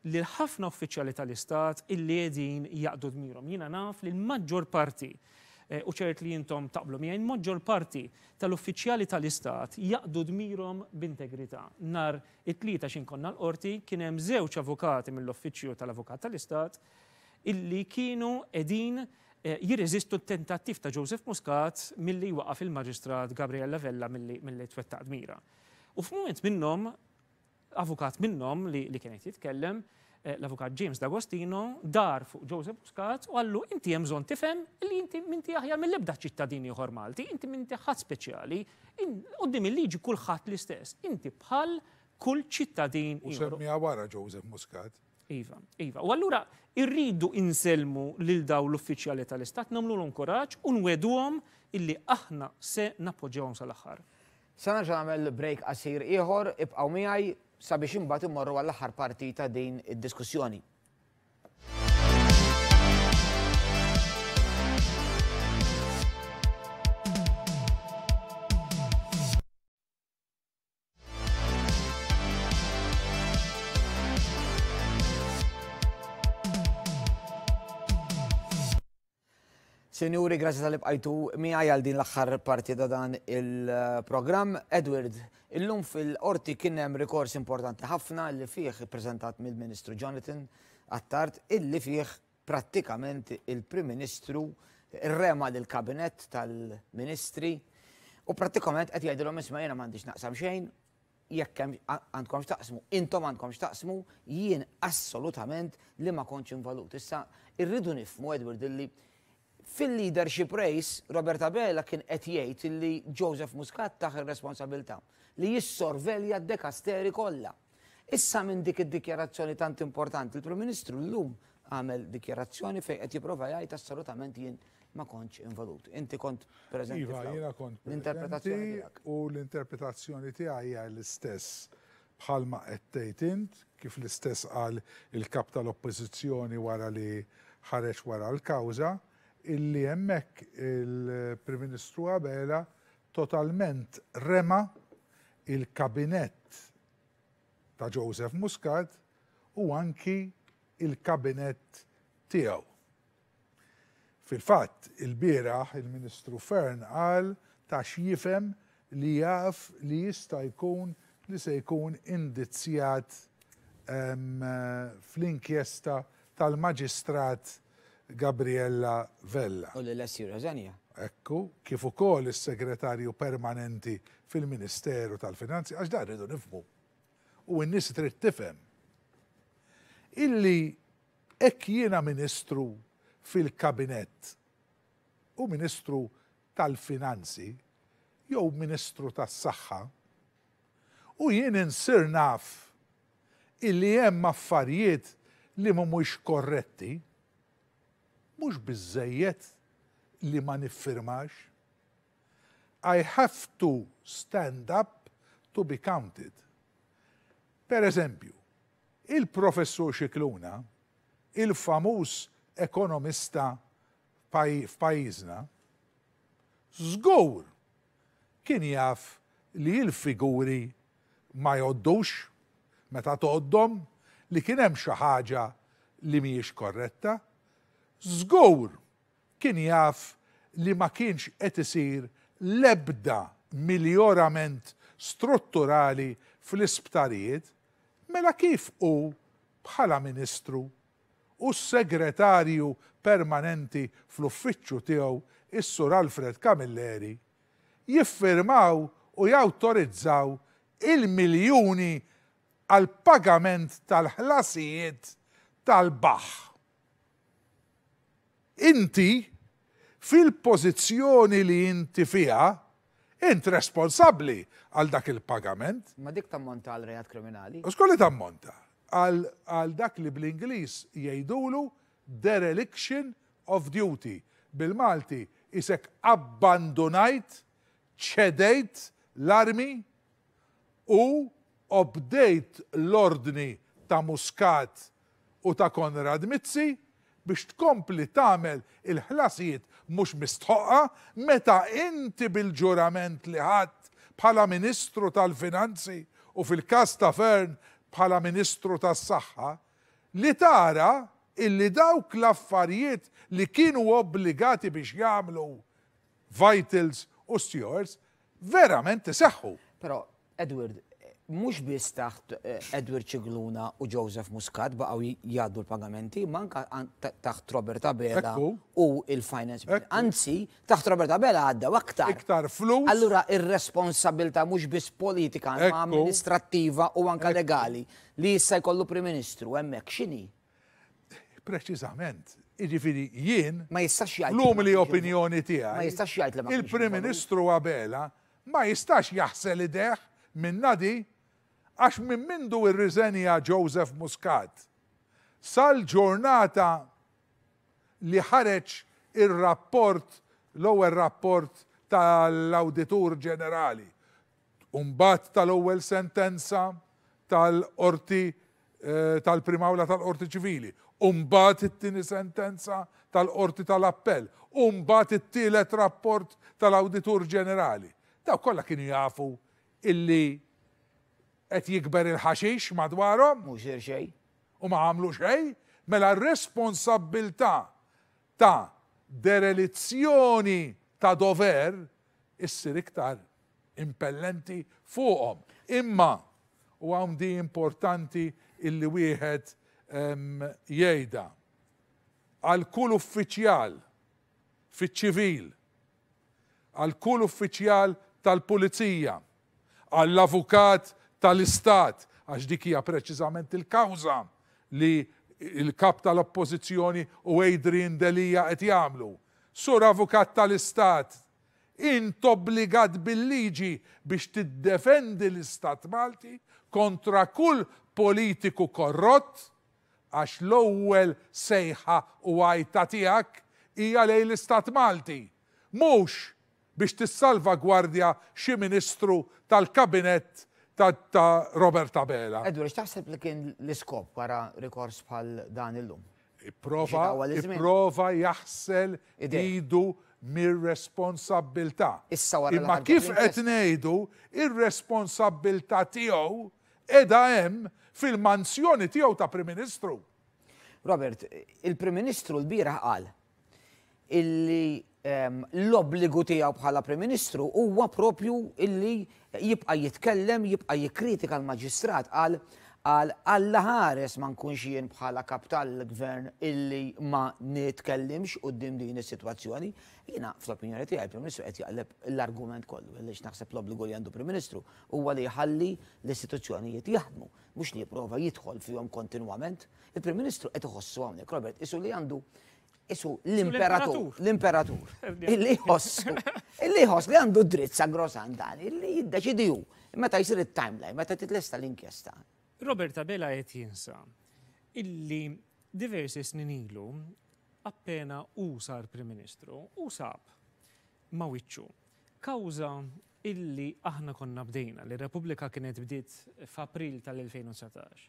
li l ħafna uffiċjali tal-Istat illi jedin jaqdu dmirom. Jina naf li l-maġġor parti eh, u ċert li jintom taqblu mija, il-maġġor parti tal-uffiċjali tal-Istat jaqdu dmirom b'integrità. Nar it-tlieta xinkonna l-qorti kien hemm żewġ avukati mill-uffiċju tal-avukat tal-Istat illi kienu edin eh, jirreżistu t-tentattiv ta' Joseph Muscat milli waqaf il-maġistrat Gabriella Vella milli, milli twetta' dmira. U f'mument minnom, avukat minnom li, li kienet jitkellem, eh, l-avukat James D'Agostino dar fuq Joseph Muscat u għallu inti jemżon tifem li inti minti aħjar mill-ebda ċittadini uħor Malti, inti minti ħadd speċjali, qoddim il-liġi kulħadd l-istess, inti bħal kull ċittadin. U semmija wara Joseph Muscat. Iva, iva. U allura irridu inselmu lil daw l-uffiċjali tal-Istat, namlu l-onkoraċ, un illi aħna se napoġġawhom sal-aħħar. Sana ġamel break qasir ieħor ibqgħu miħaj sabiex imbagħad immorru għall-aħħar parti ta' din id-diskussjoni. Senjuri, grazie tal bqajtu mi għal din l-axħar parti da dan il-program. Edward, illum fil-orti kienem rikors importanti ħafna li fih prezentat mill-Ministru Jonathan Attart, illi fih prattikament il-Prim Ministru rema l kabinet tal-Ministri u prattikament qed jgħidilhom isma' jiena m'għandix naqsam xejn, jekk għandkomx xtaqsmu, intom għandkom xtaqsmu, jien assolutament li ma konċin involut. Issa, irridu nifmu, Edward, illi Fil-leadership race, Roberta Bella kien qed jgħid li Joseph Muscat taħ ir-responsabilità li jissorvelja d-dekasteri kollha. Issa minn dik id-dikjarazzjoni tant importanti, il-Prim Ministru llum għamel dikjarazzjoni fejn qed jipprova jgħid assolutament jien ma kontx involut. Inti kont preżenti. Iva, jiena kont l-interpretazzjoni tiegħek. U l-interpretazzjoni tiegħi hija l-istess bħalma qed tgħid kif l-istess qal il-kap tal-oppożizzjoni wara li ħareġ wara l-kawża illi hemmhekk il-Prim Ministru Abela totalment rema il-kabinett ta' Joseph Muscat u anki il-kabinett tiegħu. Fil-fatt, il-bieraħ il-Ministru Fern qal ta' xjifem li jaf li jista' jkun li se jkun indizzjat fl-inkjesta tal-maġistrat Gabriella Vella. U l-Essir Rosania. Ekku, kif ukoll is-segretarju permanenti fil-Ministeru tal-Finanzi, għax dan rridu nifmu. U n-nis trid tifhem. Illi hekk jiena ministru fil-kabinett u ministru tal-finanzi jew ministru tas-saħħa u jien insir naf illi hemm affarijiet li mhumiex korretti mhux biżejjed li ma niffirmax. I have to stand up to be counted. Per eżempju, il-professur Xikluna, il-famuż ekonomista f'pajjiżna, żgur kien jaf li il-figuri ma joddux meta toddom, li kien hemm xi ħaġa li mhijiex korretta, Zgur kien jaf li ma kienx qed isir lebda miljorament strutturali fl-isptarijiet, mela kif u bħala ministru u segretarju permanenti fl-uffiċċju tiegħu is-Sur Alfred Camilleri jiffirmaw u jawtorizzaw il-miljuni għal pagament tal-ħlasijiet tal-baħ inti fil-pozizjoni li inti fija, int responsabli għal dak il-pagament. Ma dik tammonta għal rejat kriminali? Uskolli tammonta għal dak li bl-Inglis jgħidulu dereliction of duty. Bil-Malti isek abbandonajt, ċedejt l-armi u obdejt l-ordni ta' Muscat u ta' Konrad Mizzi biex tkompli tagħmel il-ħlasijiet mhux mistħoqqa meta inti bil-ġurament li ħadd bħala Ministru tal-Finanzi u fil-każ ta' Fern bħala Ministru tas-Saħħa li tara illi dawk l-affarijiet li kienu obbligati biex jagħmlu vitals u stewards verament seħħu. Però, Edward, mux biss taħt eh, Edward Cigluna u Joseph Muscat baqaw jaddu l-pagamenti, manka taħt Robert Abela u il-finance. Anzi, taħt Robert Abela għadda aktar. Iktar flus. Allura il responsabilta mux biss politika, ma amministrativa u anka legali li jissa jkollu Prim Ministru hemmhekk x'inhi? Preċiżament, Iġifiri, jien, ma jistax Lum li opinjoni tijaj. Ma jistax jgħid Il-Prim Ministru Abela ma jistax jaħsel ideħ minna di Għax minn mindu r-riżenja Joseph Muscat sal-ġurnata li ħareġ ir-rapport, l-ewwel rapport tal-Awditur Ġenerali. Umbat tal-ewwel sentenza tal-Orti eh, tal-Primawla tal-Orti Ċivili. Umbat it-tieni sentenza tal-Orti tal-Appell. Umbat it-tielet rapport tal-Awditur Ġenerali. Daw kollha kienu jafu illi qed jikber il-ħaxix madwarhom. Mhux xejn. U ma għamlu xejn, mela r-responsabilità ta' derelizzjoni ta' dover issir iktar impellenti fuqhom. Imma u għam di importanti illi wieħed jgħida għal kull uffiċjal fiċ-ċivil, għal kull uffiċjal tal-pulizija, għall-avukat tal-Istat, għax dik hija preċiżament il-kawża li il-kap tal-oppożizzjoni u Adrian Delija qed jagħmlu. Sur avukat tal-Istat, int obbligat bil-liġi biex tiddefendi l-Istat Malti kontra kull politiku korrott għax l-ewwel sejħa u għajta tiegħek hija lejn l-Istat Malti. Mhux biex tissalva gwardja xi ministru tal-kabinet ta' Robert Tabela. Edur, xtaħseb li kien l-iskop wara rikors bħal dan il-lum? Iprofa, prova jaħsel idu mir-responsabilta. Issa Imma kif qed ngħidu ir-responsabilta tiegħu edha hemm fil mansjoni tiegħu ta' Prim Ministru. Robert, il-Prim Ministru l-bira qal illi l-obbligu tiegħu bħala Prim Ministru huwa propju illi jibqa' jitkellem, jibqa' jikkritika l-Maġistrat għal għal ħares ma nkunx jien bħala kapital l gvern illi ma nitkellimx qudiem din is-sitwazzjoni, jiena fl-opinjoni tiegħi Prim Ministru qed jaqleb l-argument kollu illi naħseb l-obbligu li għandu Prim Ministru huwa li jħalli l-istituzzjonijiet jaħdmu, mhux li jipprova jidħol fihom kontinwament. Il-Prim Ministru qed iħossu hawnhekk Robert isu li għandu isu l-imperatur, l-imperatur, illi jħossu, illi jħoss li għandu dritt sa' grosan dan, illi jiddeċidiju, meta jisir il-timeline, meta titlesta l-inkjesta. Roberta Bela qed jinsa illi diversi snin ilu appena usa sar Prim Ministru u sab ma' wiċċu kawża illi aħna konna bdejna li Repubblika kienet bdiet f'April tal-2019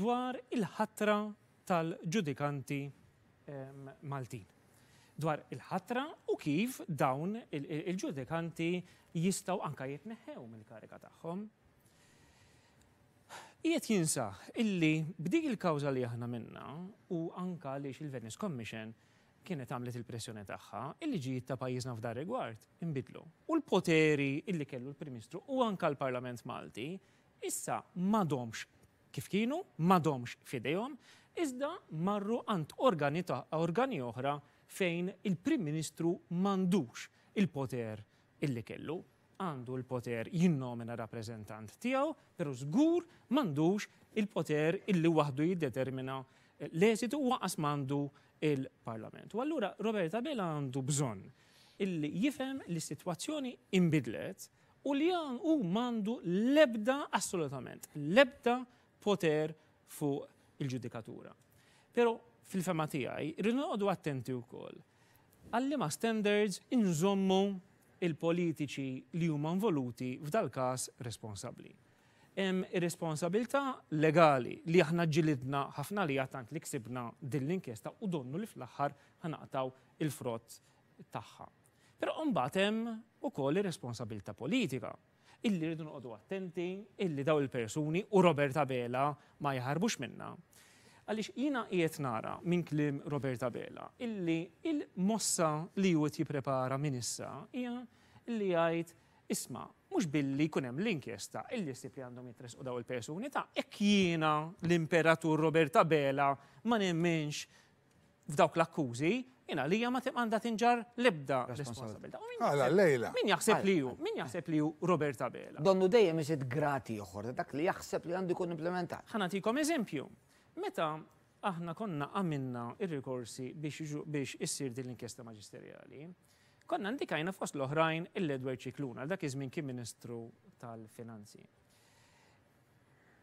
dwar il-ħatra tal-ġudikanti Maltin dwar il-ħatra u kif dawn il-ġudikanti jistaw anka jitneħew mill-karika tagħhom. Jiet jinsa illi b'dik il-kawza li aħna minna u anka li il-Venice Commission kienet għamlet il-pressjoni tagħha illi liġijiet ta' pajjiżna f'dar rigward inbidlu. U l-poteri illi kellu l-Prim-Ministru u anka l-Parlament Malti issa domx kif kienu, madomx fidejhom, iżda marru għant organi ta' organi oħra fejn il-Prim Ministru mandux il-poter illi kellu għandu l-poter jinnomina rappresentant tijaw, pero zgur mandux il-poter illi wahdu jiddetermina l-esitu għas mandu il-parlament. U allura Roberta Bella għandu bżon illi jifem li situazzjoni imbidlet u li għan u mandu lebda assolutament, lebda poter fuq il-ġudikatura. Pero fil-fema tiegħi rridu attenti wkoll. Għalli ma standards inżommu il-politiċi li huma involuti f'dal każ responsabbli. Hemm ir-responsabilità legali li aħna ġilidna ħafna li tant li ksibna din l-inkjesta u donnu li fl-aħħar ħanaqtaw il-frott tagħha. Però mbagħad hemm ukoll ir-responsabilità politika illi rridu noqogħdu attenti illi daw il-persuni u Roberta Bela ma jħarbux minna. Għaliex jina qiegħed nara minn klim Roberta Bela illi il-mossa li ju jipprepara minn issa hija illi jgħid isma' mux billi kunem l-inkjesta, illi sib li għandhom u daw il-persuni ta' ek jiena l-imperatur Roberta Bela ma nemmenx f'dawk l-akkużi, jina li ma għanda tinġar libda responsabilità. Għala, lejla. Min jaħseb li ju, min jaħseb li ju Robert Abela. Donnu dejjem iġed grati uħor, dak li jaħseb li għandu jkun implementat. Ħanatikom eżempju, meta aħna konna għamilna il rikorsi biex issir din l-inkjesta maġisterjali, konna ndikajna fost l-oħrajn il-Edward Ċikluna, dak iż-żmien kien Ministru tal-Finanzi.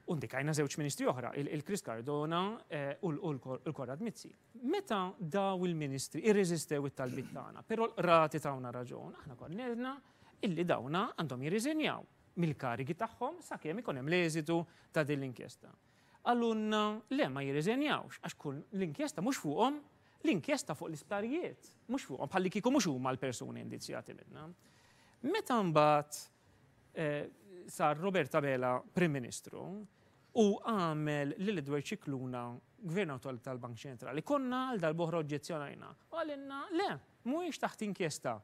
Undik għajna zewċ ministri oħra, il-Kris Cardona eh, u l-Korrad Mizzi. Meta daw il-ministri irreżistew it-talbit tagħna, però rati tawna raġun, aħna konnedna illi dawna għandhom jirriżenjaw mill-karigi tagħhom sakemm ikun hemm l-eżitu ta' din l-inkjesta. Għallunna le ma jirriżenjawx għax kull l-inkjesta mhux fuqhom l-inkjesta fuq l-isptarijiet, mhux fuqhom bħalli kieku mhux huma l-persuni indizjati minna. Meta mbagħad eh, sar Roberta Bela Prim Ministru u għamel l-Edward Ċikluna gvernator tal-Bank Ċentrali. Konna għal dal-boħra oġġezzjonajna. Għalinna, le, mhuwiex taħt inkjesta.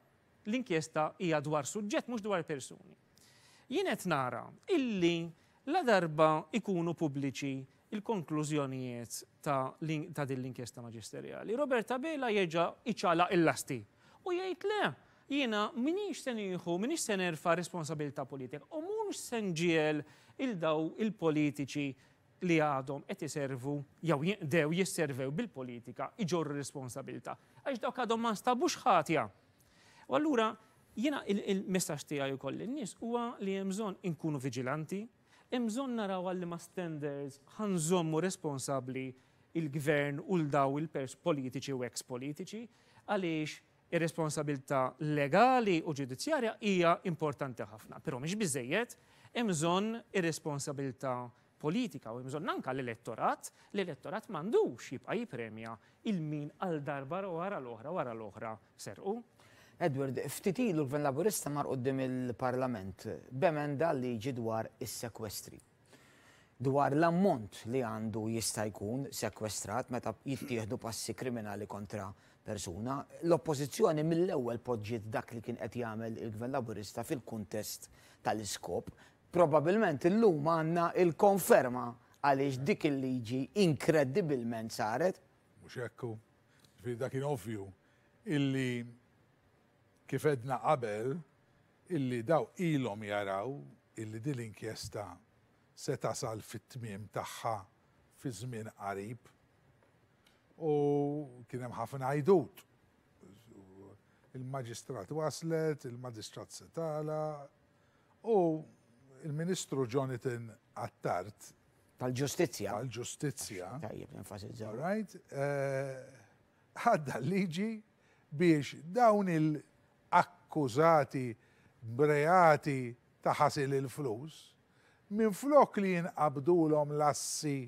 L-inkjesta hija dwar suġġett mhux dwar persuni. Jien qed nara illi la darba ikunu pubbliċi il-konklużjonijiet ta', ta din l-inkjesta maġisterjali. Roberta Bela jeġa iċala il-lasti u jgħid le, jiena minix se nieħu, minix se nerfa' responsabilità politika. U mhux senġiel il-daw il-politiċi li għadhom qed iservu jew jinqdew jisservew bil-politika iġorru responsabilta. Għax dawk għadhom ma nstabux ħatja. U allura jiena il-messaġġ tiegħi ukoll lin-nies huwa li hemm bżonn inkunu viġilanti, hemm bżonn naraw għalli ma standards ħanżommu responsabbli il-gvern u l-daw il-pers politiċi u ex politiċi għaliex ir-responsabilità legali u ġudizzjarja hija importanti ħafna, però mhix biżejjed hemm bżonn ir-responsabilità politika u jimżon nanka l-elettorat, l-elettorat mandu jibqa jipremja il-min għal darba wara l-oħra wara l-oħra serqu. Edward, ftiti l-Gvern Laburista mar qoddim il-Parlament b'emenda li ġidwar is-sekwestri dwar l-ammont li għandu jista' jkun sekwestrat meta jittieħdu passi kriminali kontra persuna. L-oppożizzjoni mill-ewwel poġġiet dak li kien qed jagħmel il-Gvern Laburista fil-kuntest tal-iskop. Probabilment illum għandna il-konferma għaliex dik il-liġi inkredibilment saret. Mhux hekku, dak kien ovvju illi kif edna qabel illi daw ilhom jaraw illi din l-inkjesta se tasal fit-tmiem tagħha fi żmien qarib. U kien hemm ħafna għajdut. Il-maġistrat waslet, il-maġistrat setala, u il-ministru Jonathan Attart Tal-ġustizja. Tal-ġustizja. Tajjeb, enfasizza. Right? Eh, ħadda liġi biex dawn il-akkużati breati ta' ħasil il-flus minn flok li jinqabdulhom lassi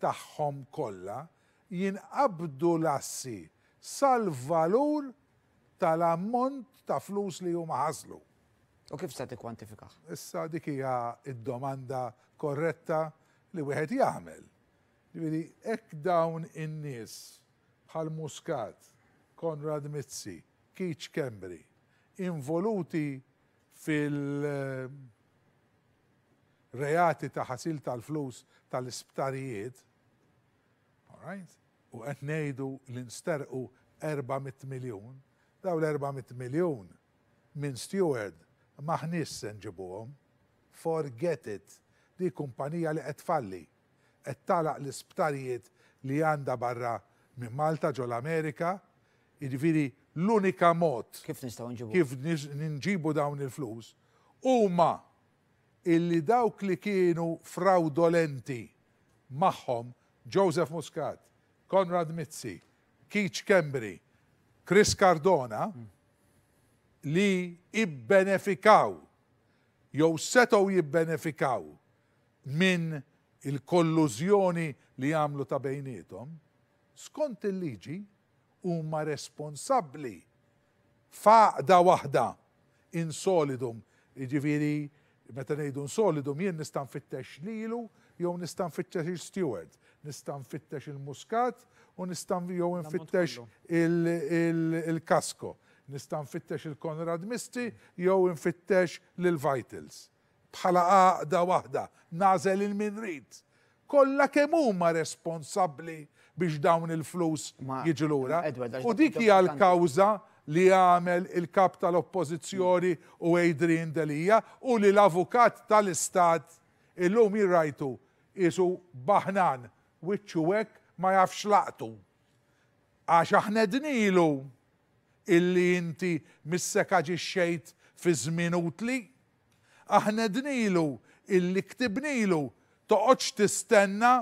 tagħhom kollha, jinqabdu lassi sal-valur tal-ammont ta' flus li huma ħaslu. U kif sa' tikkwantifikaħ? Issa dik hija id-domanda korretta li wieħed jagħmel. Jiġifieri hekk dawn in-nies bħal Muscat, Konrad Mizzi, Keach Kembri, involuti fil- uh, reati ta' ħasil tal-flus tal-isptarijiet, right? u qed ngħidu li nsterqu 400 miljun, daw l-400 miljun minn steward maħnis se nġibuhom, forget it, di kumpanija li qed għettalaq l-isptarijiet li għanda barra minn Malta ġol Amerika, jiġifieri l-unika mod kif nistaw nġibu kif nġibu dawn il-flus huma illi dawk li kienu fraudolenti magħhom Joseph Muscat, Konrad Mizzi, Keach Kembri, Chris Cardona li ibbenefikaw jew setgħu jibbenefikaw minn il-kollużjoni li jamlu ta' bejnietom, skont il-liġi huma responsabbli faqda waħda insolidum, jiġifieri meta ngħidu solidum jien nista' nfittex lilu jew nista' nfittex il-steward, nista' fittex il-muskat u nistan jew nfittex il-kasko, nista' nfittex il-Konrad Misti jew nfittex lil-vitals. Bħala għaqda waħda, nażel il-minrit. Kolla kemm huma responsabbli biex dawn il-flus jiġu lura. U dik hija l-kawża li għamel il-kap tal-oppozizjoni u Adrian Delija u li l-avukat tal-istat illum jirrajtu isu baħnan wicċuwek ma jafx laqtu. Għax aħna dnilu illi inti misseka ġiċċejt fi zminutli, aħna dnilu illi ktibnilu toqoċ tistenna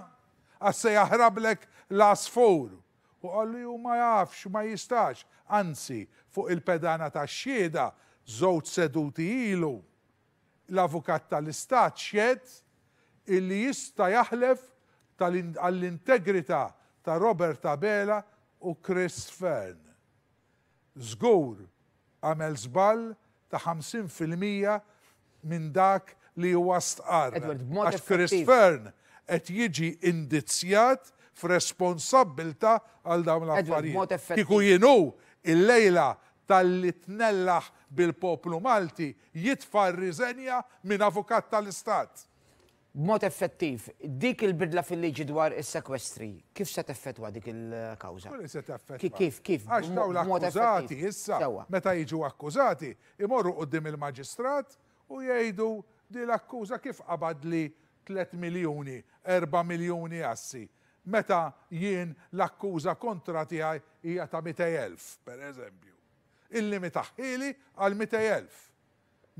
se jaħrablek l-asfur. U għallu ju ma jafx, ma jistax, anzi, fuq il-pedana ta' xieda, żewġ seduti ilu, l-avukat tal-istat xied illi jista jaħlef tal integrità ta' Robert Abela u Chris Fern. Zgur għamel zbal ta' 50% minn dak li huwa stqar. Għax Chris Fern qed jiġi indizzjat f'responsabilta għal dawn l-affarijiet. Kiku jienu il-lejla tal-li bil-poplu Malti jitfar riżenja minn avukat tal-Istat. B'mod effettiv, dik il-bidla fil-liġi dwar is-sekwestri, kif se teffetwa dik il-kawża? se teffetwa. Kif, kif? Għax daw l-akkużati issa, meta jiġu akkużati, imorru qoddim il-maġistrat u jgħidu di l-akkuża kif qabad li 3 miljoni, 4 miljoni assi meta jien l-akkuża kontra tiegħi hija ta' 200,000 per eżempju. Il-limit taħħili għal 200,000.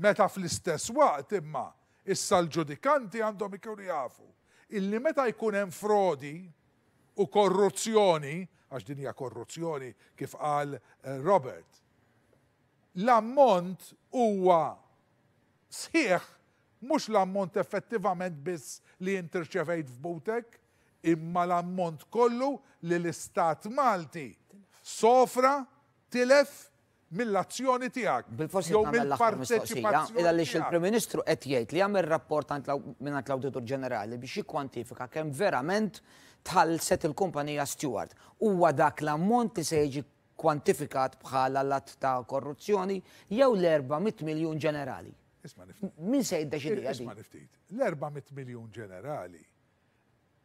Meta fl-istess waqt imma issa l-ġudikanti għandhom ikunu jafu. Illi meta jkun hemm frodi u korruzzjoni, għax din hija korruzzjoni kif qal eh, Robert, l-ammont huwa sħiħ mhux l-ammont effettivament biss li jintirċevejt f'butek, imma l-ammont kollu li l-istat Malti sofra tilef mill-azzjoni tiegħek. Bil-forsi jew mill-parteċipazzjoni. Illa li il-Prim Ministru qed jgħid li jagħmel rapport minn l-Awditur Ġenerali biex jikkwantifika kemm verament tħallset il-kumpanija Stewart. Huwa dak l-ammont li se jiġi kwantifikat bħala l-att ta' korruzzjoni jew l-400 miljun ġenerali. Min se jiddeċidi? Isma' niftit. L-400 miljun ġenerali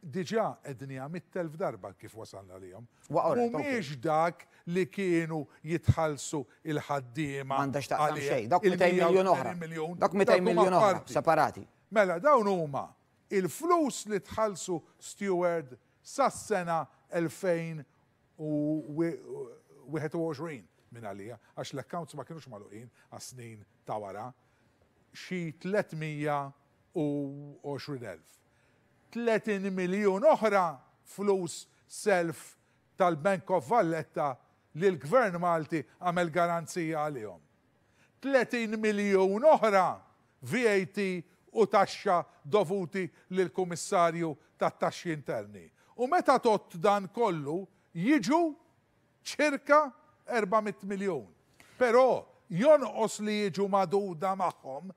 diġa ednija mit-telf darba kif wasalna li jom. U miex dak li kienu jitħalsu il-ħaddima. Mandax ta' xej, dak 200 miljon oħra. Dak 200 miljon oħra, separati. Mela, dawn huma il-flus li tħalsu steward sas-sena 2021 minn għalija, għax l-accounts ma kienux maluqin għas-snin ta' wara, xi 320,000. 30 miljon oħra flus self tal-Bank of Valletta li l-Gvern Malti għamel garanzija għalihom. 30 miljon oħra VAT u taxxa dovuti l kummissarju tat-taxxi interni. U meta tot dan kollu jiġu ċirka 400 miljon. Però jonqos li jiġu maduda magħhom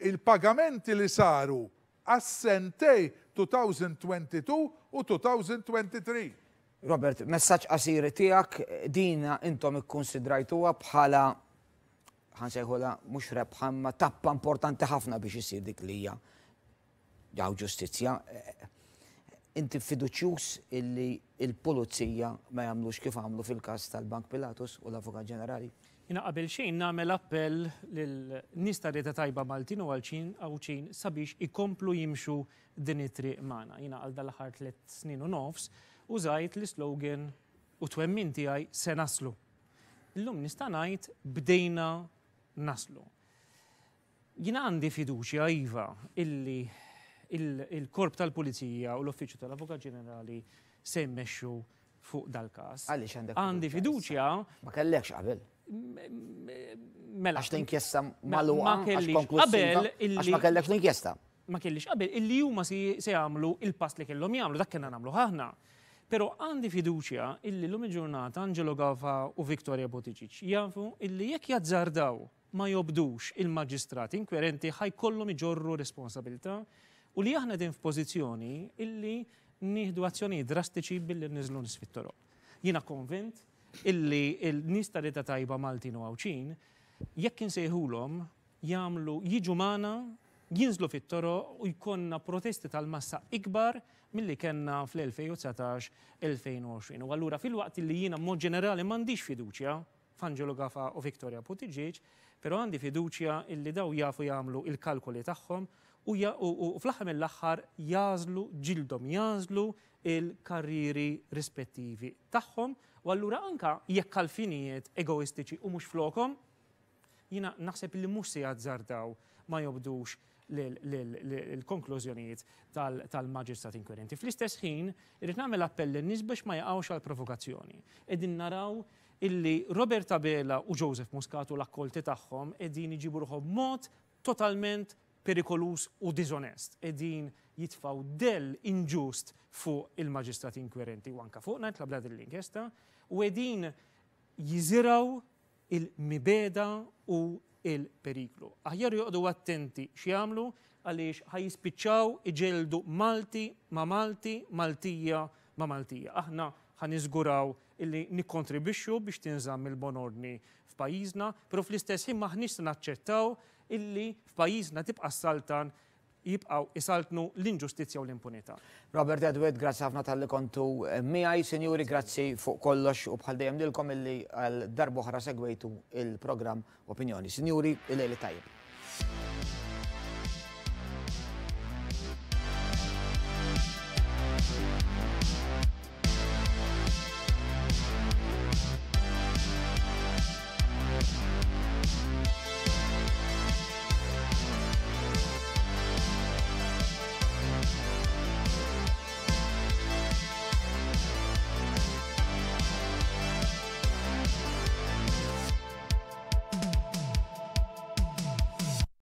il-pagamenti li saru għas-sentej 2022 u 2023. Robert, messaċ qasiri tijak dina intom ikkonsidrajtuha bħala ħansejħula mux rebħan ma tappa importanti ħafna biex jisir dik lija ġaw ġustizja. Inti fiduċjus illi il-polizija ma jamlux kif għamlu fil-kas tal-Bank Pilatus u l-Avukat Ġenerali? Jina qabel xejn nagħmel appell lil-nies ta' tajba Maltin u għalċin għawċin sabiex ikomplu jimxu din it-triq magħna. Jina għal dal-aħħar tliet snin u nofs użajt l-slogan u twemmin tiegħi se naslu. Illum nista' ngħid bdejna naslu. Jina għandi fiduċja iva illi il-korp tal-pulizija u l-uffiċċju tal-Avukat Ġenerali se jmexxu fuq dal-każ. Għaliex għandek. Għandi fiduċja. Ma kellekx qabel. Mela. Għax inkjesta maluqa. Qabel illi. Ma l-inkjesta. Ma kellix qabel illi huma se jagħmlu il-pass li kellhom jagħmlu dak kena nagħmlu ħahna. Pero għandi fiduċja illi l-lum il-ġurnata Angelo Gafa u Viktoria Boticic jafu illi jekk jazzardaw ma jobdux il-magistrati inkwerenti ħajkollhom iġorru responsabilta u li aħna din f'pożizzjoni illi nieħdu azzjoni drastiċi billi nizlu nisfittoro. Jina konvint illi il-nis ta' rita tajba Maltin u għawċin, jekk insejħulhom jagħmlu jiġu mana, jinżlu fit-toro u jkonna protesti tal-massa ikbar mill-li kena fl-2019-2020. U għallura fil-waqt li jina mod ġenerali mandiġ fiduċja f'Angelo Gafa u Viktoria Putiġiċ, pero għandi fiduċja illi daw jafu jagħmlu il-kalkoli tagħhom u, fl-aħħar mill-aħħar jażlu ġildhom jażlu il-karriri rispettivi tagħhom U allura anka jekk għalfinijiet egoistiċi u mhux flokom, jina naħseb li mhux se jazzardaw ma jobdux l-konklużjonijiet tal-maġistrat Inkwerenti. Fl-istess ħin, irrid nagħmel appell lin biex ma jaqgħux għal provokazzjoni. Qegħdin naraw illi Robert Bela u Joseph Muscatu l-akkolti tagħhom qegħdin iġibu mod totalment perikolus u dizonest. Qegħdin jitfaw del inġust fuq il-maġistrat inkwerenti u anka fuqna tlabla l-inkjesta u edin jiziraw il-mibeda u il-periklu. Aħjar joqdu attenti x'jamlu għaliex jispiċċaw iġeldu Malti ma' Malti, Maltija ma' Maltija. Aħna ħaniżguraw illi nikkontribixxu biex tinżamm il-bonordni f'pajjiżna, però fl-istess ħin maħniex naċċettaw illi f'pajjiżna tibqa' saltan jibqaw isaltnu l-inġustizja u l-impunità. Robert Edward, grazzi ħafna tal-li kontu eh, miħaj, senjuri, grazzi fuq kollox u bħal dejjem dilkom illi għal darboħra segwejtu il-program Opinjoni. Senjuri, il-lejli tajb.